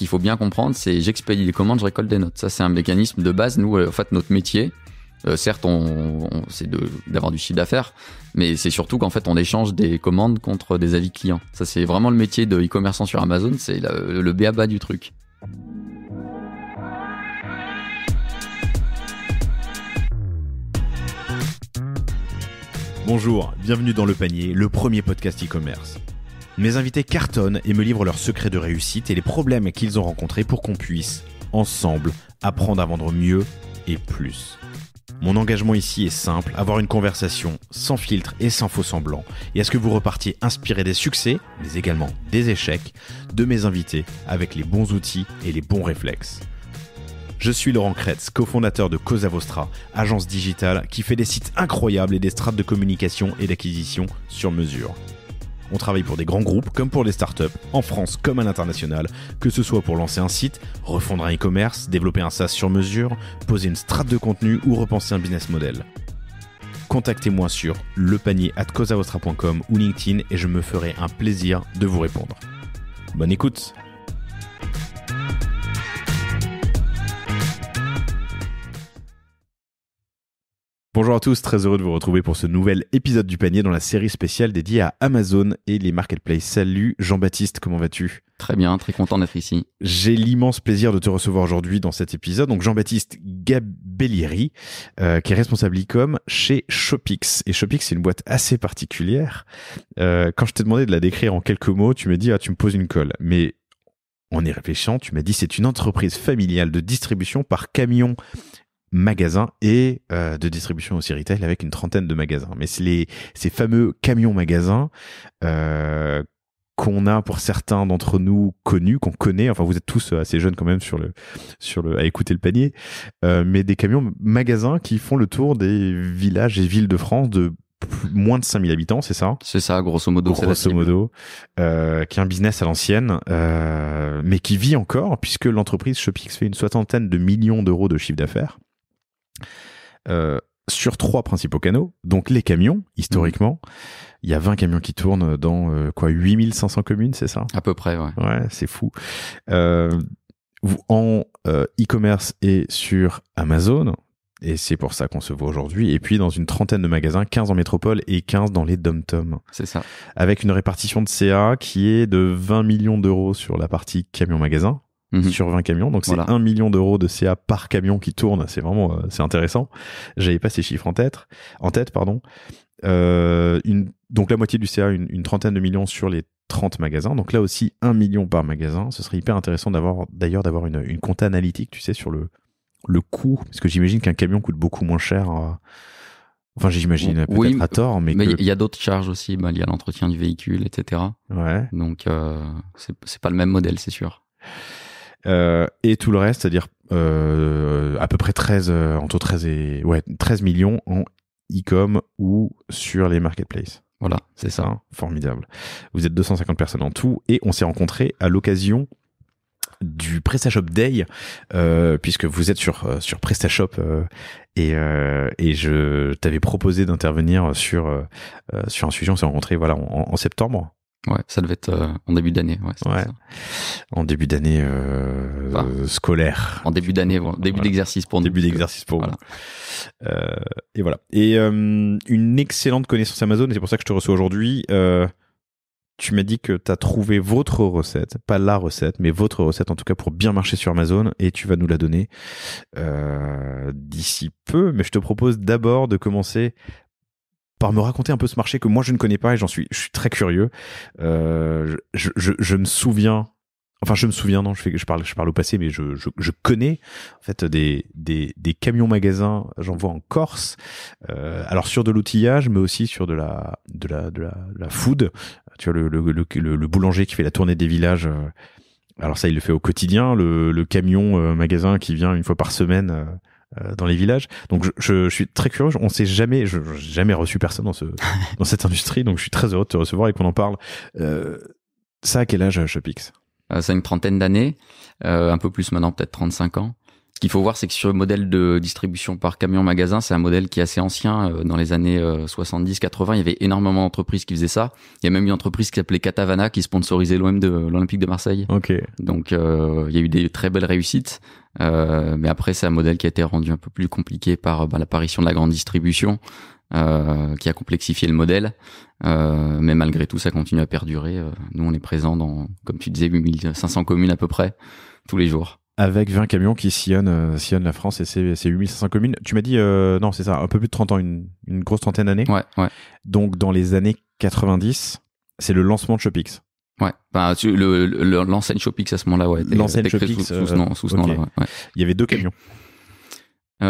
qu'il faut bien comprendre, c'est j'expédie des commandes, je récolte des notes. Ça, c'est un mécanisme de base. Nous, euh, en fait, notre métier, euh, certes, on, c'est d'avoir du chiffre d'affaires, mais c'est surtout qu'en fait, on échange des commandes contre des avis clients. Ça, c'est vraiment le métier de e-commerçant sur Amazon, c'est le, le béaba du truc. Bonjour, bienvenue dans Le Panier, le premier podcast e-commerce. Mes invités cartonnent et me livrent leurs secrets de réussite et les problèmes qu'ils ont rencontrés pour qu'on puisse, ensemble, apprendre à vendre mieux et plus. Mon engagement ici est simple, avoir une conversation sans filtre et sans faux semblant, et à ce que vous repartiez inspiré des succès, mais également des échecs, de mes invités avec les bons outils et les bons réflexes. Je suis Laurent Kretz, cofondateur de Cosa Vostra, agence digitale qui fait des sites incroyables et des strates de communication et d'acquisition sur mesure. On travaille pour des grands groupes comme pour des startups, en France comme à l'international, que ce soit pour lancer un site, refondre un e-commerce, développer un SaaS sur mesure, poser une strate de contenu ou repenser un business model. Contactez-moi sur causavostra.com ou LinkedIn et je me ferai un plaisir de vous répondre. Bonne écoute Bonjour à tous, très heureux de vous retrouver pour ce nouvel épisode du panier dans la série spéciale dédiée à Amazon et les Marketplace. Salut Jean-Baptiste, comment vas-tu Très bien, très content d'être ici. J'ai l'immense plaisir de te recevoir aujourd'hui dans cet épisode. Donc Jean-Baptiste Gabellieri, euh, qui est responsable e-com chez Shopix. Et Shopix, c'est une boîte assez particulière. Euh, quand je t'ai demandé de la décrire en quelques mots, tu m'as dit, ah, tu me poses une colle. Mais en y réfléchissant, tu m'as dit c'est une entreprise familiale de distribution par camion magasins et euh, de distribution aussi retail avec une trentaine de magasins. Mais les, ces fameux camions magasins euh, qu'on a pour certains d'entre nous connus, qu'on connaît, enfin vous êtes tous assez jeunes quand même sur le, sur le, à écouter le panier, euh, mais des camions magasins qui font le tour des villages et villes de France de moins de 5000 habitants, c'est ça C'est ça, grosso modo. Grosso modo, euh, qui est un business à l'ancienne, euh, mais qui vit encore, puisque l'entreprise Shopix fait une soixantaine de millions d'euros de chiffre d'affaires. Euh, sur trois principaux canaux, donc les camions, historiquement. Mhm. Il y a 20 camions qui tournent dans euh, quoi 8500 communes, c'est ça À peu près, ouais. Ouais, c'est fou. Euh, en e-commerce et sur Amazon, et c'est pour ça qu'on se voit aujourd'hui, et puis dans une trentaine de magasins, 15 en métropole et 15 dans les dom-tom. C'est ça. Avec une répartition de CA qui est de 20 millions d'euros sur la partie camion-magasin, Mhm. sur 20 camions. Donc c'est 1 million d'euros de CA par camion qui tourne. C'est vraiment euh, c'est intéressant. J'avais pas ces chiffres en tête, en tête pardon. Euh, donc la moitié du CA, une, trentaine de millions sur les 30 magasins. Donc là aussi 1 million par magasin. Ce serait hyper intéressant d'avoir d'ailleurs d'avoir une, une analytique, tu sais, sur le le coût, parce que j'imagine qu'un camion coûte beaucoup moins cher. Enfin, j'imagine peut-être à tort, mais il y a d'autres charges aussi. Bah, il y a l'entretien du véhicule, etc. Ouais. Donc, euh, c'est pas le même modèle, c'est sûr. Euh, et tout le reste, c'est-à-dire euh, à peu près 13, euh, entre 13 et ouais, 13 millions en e-com ou sur les marketplaces. Voilà, c'est ça. Hein, formidable. Vous êtes 250 personnes en tout et on s'est rencontrés à l'occasion du PrestaShop Day, euh, puisque vous êtes sur sur PrestaShop et euh, et je t'avais proposé d'intervenir sur sur un sujet. On s'est rencontrés voilà en septembre. Ouais, ça devait être euh, en début d'année. Ouais, En début d'année euh, scolaire. En début d'année, début d'exercice pour Début d'exercice pour et voilà. Et euh, une excellente connaissance Amazon, c'est pour ça que je te reçois aujourd'hui. tu m'as dit que tu as trouvé votre recette, pas la recette, mais votre recette en tout cas pour bien marcher sur Amazon, et tu vas nous la donner d'ici peu. Mais je te propose d'abord de commencer par me raconter un peu ce marché que moi je ne connais pas et j'en suis, je suis très curieux. Euh, je, je, me souviens, enfin je me souviens, non, je, fais, je, parle, je parle au passé, mais je, je connais en fait des, des, des camions magasins, j'en vois en Corse, euh, alors sur de l'outillage, mais aussi sur de la, de la, de la, food. Tu vois, le, le, le, boulanger qui fait la tournée des villages. Euh, alors ça, il le fait au quotidien. Le, camion magasin qui vient une fois par semaine euh, dans les villages. Donc je, suis très curieux. On sait jamais, je, jamais reçu personne dans ce dans cette industrie. Donc je suis très heureux de te recevoir et qu'on en parle. Euh, ça à quel âge, Shopix euh, Ça a une trentaine d'années, un peu plus maintenant, peut-être 35 ans. Ce qu'il faut voir, c'est que sur le modèle de distribution par camion-magasin, c'est un modèle qui est assez ancien. Euh, dans les années 70-80, euh, il y avait énormément d'entreprises qui faisaient ça. Il y a même une entreprise qui s'appelait Catavana qui sponsorisait l'OM de l'Olympique de Marseille. Donc euh, il y a eu des très belles réussites. mais après, c'est un modèle qui a été rendu un peu plus compliqué par bah, l'apparition de la grande distribution. qui a complexifié le modèle. mais malgré tout, ça continue à perdurer. nous, on est présent dans, comme tu disais, 8500 communes à peu près, tous les jours avec 20 camions qui euh, sillonnent, la France et c'est 8500 communes. Tu m'as dit, euh, non, c'est ça, un peu plus de 30 ans, une, grosse trentaine d'années. Ouais, ouais. Donc, dans les années 90, c'est le lancement de Shopix. Ouais, bah, l'enseigne le, Shopix à ce moment-là, ouais. L'enseigne Shopix. Sous, ce euh, nom, là Il y avait deux camions. à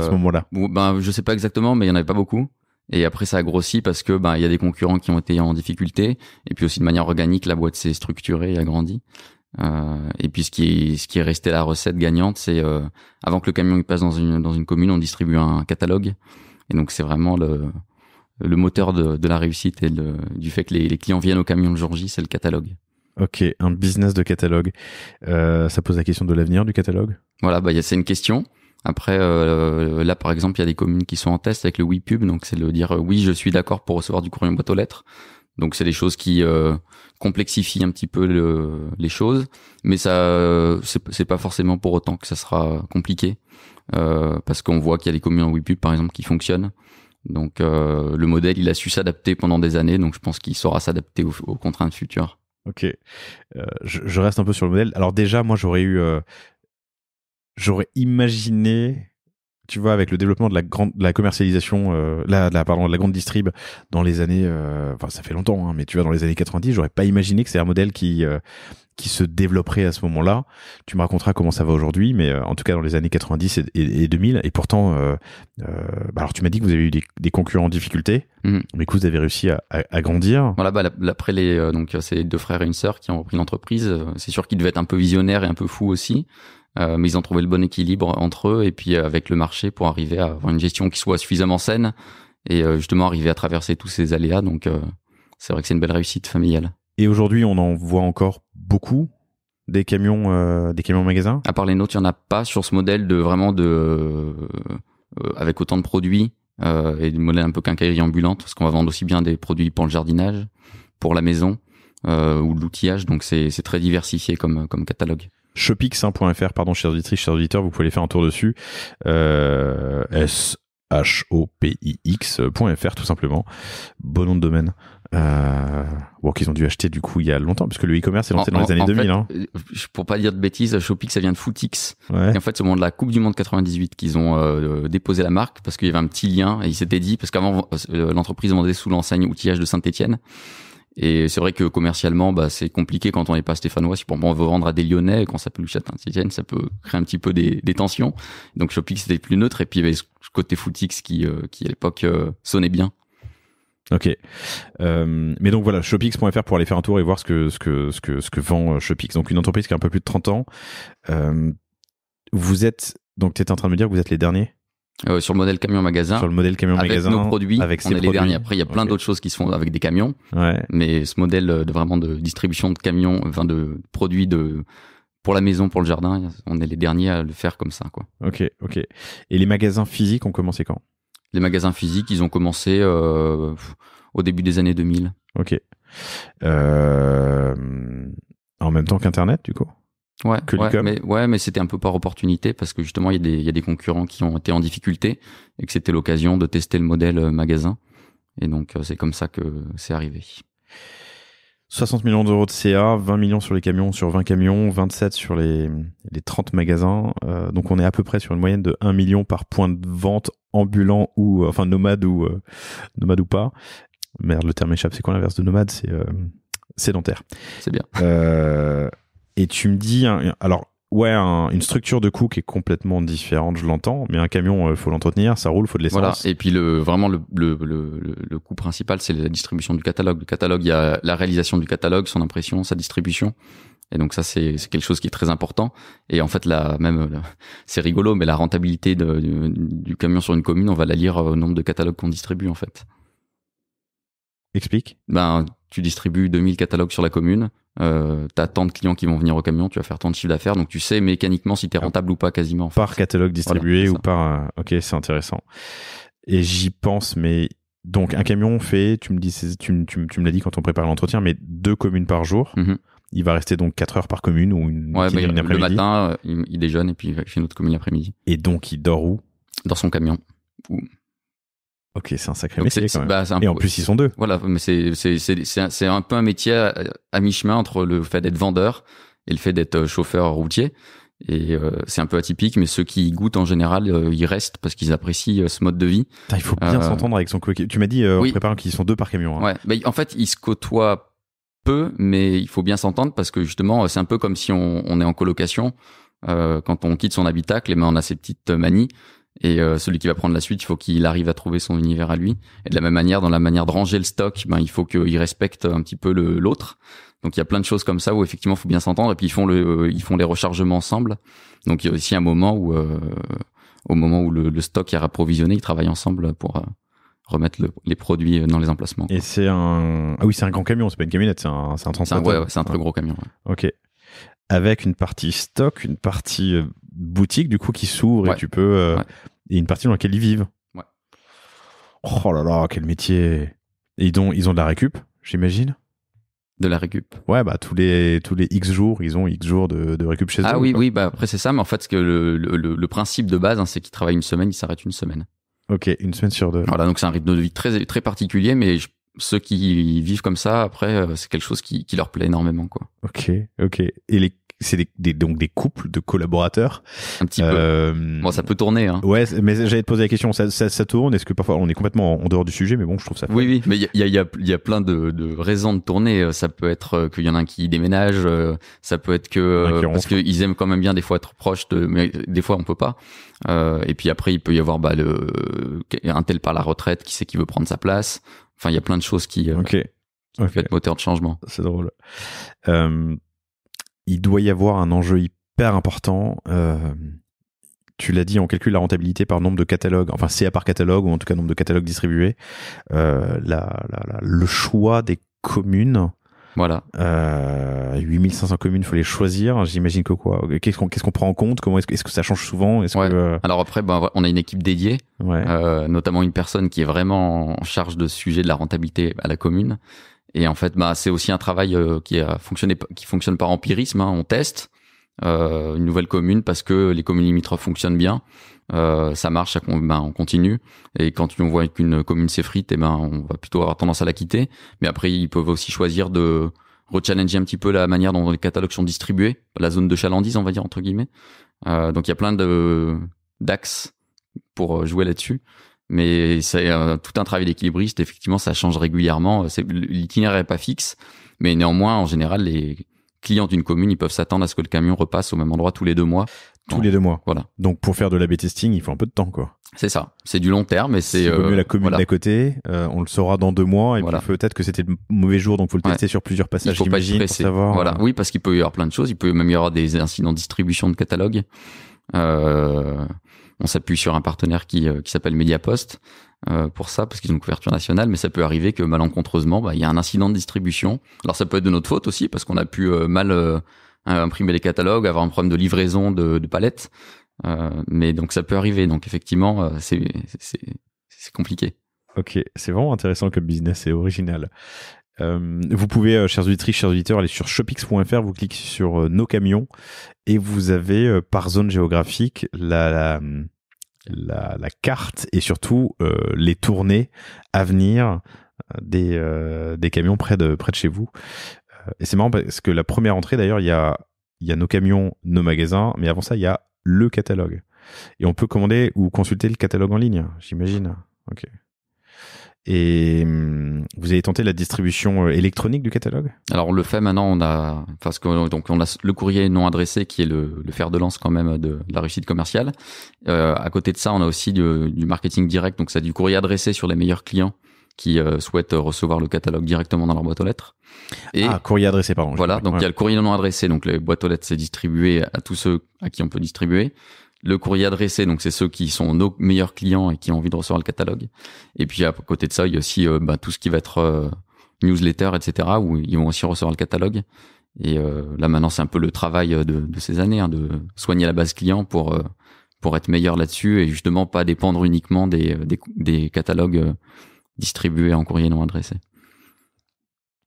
ce moment-là. Ben, je sais pas exactement, mais il y en avait pas beaucoup. Et après, ça a grossi parce que ben, il y a des concurrents qui ont été en difficulté, et puis aussi de manière organique, la boîte s'est structurée et a grandi. Euh, et puis ce qui, est, ce qui est resté la recette gagnante, c'est euh, avant que le camion passe dans une, dans une commune, on distribue un catalogue. Et donc c'est vraiment le, le moteur de, de la réussite et du fait que les, les, clients viennent au camion le jour J, c'est le catalogue. Ok, un business de catalogue. Euh, ça pose la question de l'avenir du catalogue Voilà, bah, c'est une question. Après, euh, euh, là, par exemple, il y a des communes qui sont en test avec le WePub donc c'est le dire euh, oui, je suis d'accord pour recevoir du courrier en boîte aux lettres. Donc c'est des choses qui euh, complexifient un petit peu les choses, mais ça c'est pas forcément pour autant que ça sera compliqué euh, parce qu'on voit qu'il y a des communes en WePub par exemple qui fonctionnent. Donc euh, le modèle il a su s'adapter pendant des années, donc je pense qu'il saura s'adapter aux, contraintes futures. Ok, je, je, reste un peu sur le modèle. Alors déjà moi j'aurais eu j'aurais imaginé tu vois, avec le développement de la grande, de la commercialisation, euh, la, la, pardon, de la grande distrib dans les années, euh, enfin ça fait longtemps, hein, mais tu vois, dans les années 90, j'aurais pas imaginé que c'est un modèle qui euh, qui se développerait à ce moment-là. Tu me raconteras comment ça va aujourd'hui, mais euh, en tout cas dans les années 90 et, 2000. Et pourtant, euh, bah, alors tu m'as dit que vous avez eu des, concurrents en difficulté, mm-hmm. mais que vous avez réussi à, à, grandir. Voilà, bah, après les donc c'est deux frères et une sœur qui ont repris l'entreprise. C'est sûr qu'ils devaient être un peu visionnaires et un peu fous aussi. Euh, mais ils ont trouvé le bon équilibre entre eux et puis euh, avec le marché pour arriver à avoir une gestion qui soit suffisamment saine et euh, justement arriver à traverser tous ces aléas. Donc c'est vrai que c'est une belle réussite familiale. Et aujourd'hui, on en voit encore beaucoup des camions, des camions magasins. À part les nôtres, il n'y en a pas sur ce modèle de vraiment de avec autant de produits. et de modèle un peu quincaillerie ambulante, parce qu'on va vendre aussi bien des produits pour le jardinage, pour la maison euh, ou l'outillage, donc c'est très diversifié comme, comme catalogue shopix.fr pardon, chers auditrices, chers auditeurs, vous pouvez aller faire un tour dessus. Euh, S x.fr tout simplement. Bon nom de domaine. Euh, bon, qu'ils ont dû acheter du coup il y a longtemps, puisque le e-commerce est lancé dans les années 2000. Hein. Euh, pour pas dire de bêtises, Shopix, ça vient de Footix. Et en fait, c'est au moment de la Coupe du Monde 98 qu'ils ont euh, déposé la marque parce qu'il y avait un petit lien et ils s'étaient dit, parce qu'avant, euh, l'entreprise vendait sous l'enseigne outillage de Saint-Etienne. Et c'est vrai que commercialement, bah, c'est compliqué quand on n'est pas stéphanois. Si pour moi on veut vendre à des Lyonnais, quand ça peut un Etienne, ça peut créer un petit peu des, tensions. Donc Shopix c'était plus neutre. Et puis il y avait ce côté Footix qui, euh, qui à l'époque euh, sonnait bien. Ok. Euh, mais donc voilà, shopix.fr pour aller faire un tour et voir ce que, ce que, ce que, ce que vend Shopix. Donc une entreprise qui a un peu plus de 30 ans. vous êtes, donc tu en train de me dire que vous êtes les derniers euh, sur le modèle camion magasin. le modèle avec Nos produits, avec les derniers. Après, il y a plein d'autres choses qui se font avec des camions. Mais ce modèle euh, de vraiment de distribution de camions, de produits de pour la maison, pour le jardin, on est les derniers à le faire comme ça, quoi. Ok, ok. Et les magasins physiques ont commencé quand Les magasins physiques, ils ont commencé euh, au début des années 2000. Ok. en même temps qu'Internet, du coup Ouais, mais, ouais, mais c'était un peu par opportunité parce que justement, il y, a des concurrents qui ont été en difficulté et que c'était l'occasion de tester le modèle euh, magasin. Et donc, euh, c'est comme ça que c'est arrivé. 60 millions d'euros de CA, 20 millions sur les camions, sur 20 camions, 27 sur les, 30 magasins. Euh, donc on est à peu près sur une moyenne de 1 million par point de vente ambulant ou, enfin nomade ou, nomade ou pas. Merde, le terme échappe, c'est quoi l'inverse de nomade C'est sédentaire. C'est bien et tu me dis, alors ouais, une structure de coût qui est complètement différente, je l'entends, mais un camion, il euh, faut l'entretenir, ça roule, il faut de l'essence. Voilà. Et puis le, vraiment le, coût principal, c'est la distribution du catalogue. Le catalogue, il y a la réalisation du catalogue, son impression, sa distribution. Et donc ça, c'est quelque chose qui est très important. Et en fait, la même, c'est rigolo, mais la rentabilité du, camion sur une commune, on va la lire euh, au nombre de catalogues qu'on distribue, en fait. Explique. Ben, tu distribues 2000 catalogues sur la commune, euh, tu as tant de clients qui vont venir au camion, tu vas faire tant de chiffre d'affaires, donc tu sais mécaniquement si tu es rentable ou pas quasiment. Par catalogue distribué ou par... Euh, ok, c'est intéressant. Et j'y pense, mais... Donc un camion fait, tu me, l'as dit quand on prépare l'entretien, mais deux communes par jour. Mm-hmm. Il va rester donc quatre heures par commune ou une, ouais, Le matin, euh, il, déjeune et puis fait une autre commune l'après-midi. Et donc il dort où Dans son camion. Ok, c'est un sacré métier quand même. Bah, et en plus, ils sont deux. Voilà, mais c'est un, un peu un métier à, mi-chemin entre le fait d'être vendeur et le fait d'être euh, chauffeur routier. Et euh, c'est un peu atypique, mais ceux qui goûtent en général, ils euh, restent parce qu'ils apprécient ce mode de vie. il faut bien s'entendre avec son coéquipier. Tu m'as dit en préparant qu'ils sont deux par camion. Hein. Ouais, en fait, ils se côtoient peu, mais il faut bien s'entendre parce que justement, c'est un peu comme si on, on est en colocation. quand on quitte son habitacle, et ben on a ses petites manies. Et euh, celui qui va prendre la suite, il faut qu'il arrive à trouver son univers à lui. Et de la même manière, dans la manière de ranger le stock, ben, il faut qu'il respecte un petit peu l'autre. Donc il y a plein de choses comme ça où effectivement, il faut bien s'entendre. Et puis ils font, le, euh, ils font les rechargements ensemble. Donc il y a aussi un moment où, euh, au moment où le, stock est rapprovisionné, ils travaillent ensemble pour remettre les produits dans les emplacements. Et c'est un... Ah oui, c'est un grand camion, c'est pas une camionnette, c'est un, un transporteur. ouais, c'est un très gros camion. Ok avec une partie stock, une partie boutique du coup qui s'ouvre et tu peux et euh, une partie dans laquelle ils vivent. Ouais. Oh là là, quel métier Et ils ont ils ont de la récup, j'imagine. De la récup. Ouais, bah tous les tous les X jours, ils ont X jours de, de récup chez ah eux. Ah oui, oui, bah après c'est ça, mais en fait ce que le, le, principe de base, hein, c'est qu'ils travaillent une semaine, ils s'arrêtent une semaine. Ok, une semaine sur deux. Voilà, donc c'est un rythme de vie très très particulier, mais ceux qui vivent comme ça, après, euh, c'est quelque chose qui, qui, leur plaît énormément. Quoi. Ok, ok. Et les c'est des, donc des couples de collaborateurs. Un petit peu. Euh, bon, ça peut tourner. Hein. Ouais, mais j'allais te poser la question. Ça, ça, ça tourne Est-ce que parfois on est complètement en dehors du sujet Mais bon, je trouve ça. Oui, oui. Mais il y a, y, a, y a, plein de, de, raisons de tourner. Euh, ça peut être euh, qu'il y en a un qui déménage. Ça peut être que parce qu'ils aiment quand même bien des fois être proches. De, mais des fois on peut pas. Euh, et puis après, il peut y avoir bah, le, un tel par la retraite. Qui sait qui veut prendre sa place Enfin, il y a plein de choses qui. ok. Qui être moteur de changement. C'est drôle. Euh, il doit y avoir un enjeu hyper important. Euh, tu l'as dit, on calcule la rentabilité par nombre de catalogues, enfin CA par catalogue, ou en tout cas nombre de catalogues distribués. Euh, le choix des communes. Voilà. Euh, 8500 communes, faut les choisir. J'imagine que quoi Qu'est-ce qu'on prend en compte Comment est-ce que, est que, ça change souvent euh, Alors après, ben, on a une équipe dédiée, euh, notamment une personne qui est vraiment en charge de ce sujet de la rentabilité à la commune, et en fait, bah, c'est aussi un travail euh, qui a fonctionné, qui fonctionne par empirisme. Hein. On teste euh, une nouvelle commune parce que les communes limitrophes fonctionnent bien. Euh, ça marche, ben, on continue. Et quand on voit qu'une commune s'effrite, eh ben, on va plutôt avoir tendance à la quitter. Mais après, ils peuvent aussi choisir de rechallenger un petit peu la manière dont les catalogues sont distribués, la zone de chalandise, on va dire entre guillemets. Euh, donc il y a plein de d'axes pour euh, jouer là-dessus. Mais c'est euh, tout un travail d'équilibriste. Effectivement, ça change régulièrement. Euh, l'itinéraire n'est pas fixe, mais néanmoins, en général, les clients d'une commune, ils peuvent s'attendre à ce que le camion repasse au même endroit tous les deux mois. Tous les deux mois. Voilà. Donc, pour faire de l'AB testing, il faut un peu de temps, quoi. C'est ça. C'est du long terme et c'est. Euh, la commune côté. on le saura dans deux mois et peut-être que c'était le mauvais jour, donc faut le tester sur plusieurs passages. Il faut pas Voilà. Oui, parce qu'il peut y avoir plein de choses. Il peut même y avoir des incidents de distribution de catalogue. Euh, on s'appuie sur un partenaire qui, euh, qui s'appelle Mediapost euh, pour ça, parce qu'ils ont une couverture nationale, mais ça peut arriver que malencontreusement, bah, il y a un incident de distribution. Alors ça peut être de notre faute aussi, parce qu'on a pu euh, mal imprimer les catalogues, avoir un problème de livraison de, palettes. mais donc ça peut arriver. Donc effectivement, c'est compliqué. Ok, c'est vraiment intéressant que business, est original. Euh, vous pouvez, euh, chers auditrices, chers auditeurs, aller sur shopix.fr, vous cliquez sur euh, nos camions et vous avez par zone géographique la, la, la, carte et surtout les tournées à venir des, des camions près de, près de chez vous. Et c'est marrant parce que la première entrée, d'ailleurs, il y a, y a nos camions, nos magasins, mais avant ça, il y a le catalogue. Et on peut commander ou consulter le catalogue en ligne, j'imagine. Ok. Et hum, vous avez tenté la distribution euh, électronique du catalogue Alors on le fait maintenant, on a, parce que, donc on a le courrier non adressé qui est le, le fer de lance quand même de, la réussite commerciale. Euh, à côté de ça, on a aussi du, marketing direct, donc c'est du courrier adressé sur les meilleurs clients qui euh, souhaitent recevoir le catalogue directement dans leur boîte aux lettres. Et ah, courrier adressé, pardon. Voilà, donc il y a le courrier non adressé, donc les boîtes aux lettres c'est distribué à tous ceux à qui on peut distribuer le courrier adressé, donc c'est ceux qui sont nos meilleurs clients et qui ont envie de recevoir le catalogue. Et puis à côté de ça, il y a aussi euh, bah, tout ce qui va être euh, newsletter, etc., où ils vont aussi recevoir le catalogue. Et euh, là maintenant, c'est un peu le travail de, ces années, hein, de soigner la base client pour pour être meilleur là-dessus et justement pas dépendre uniquement des, des, des catalogues distribués en courrier non adressé.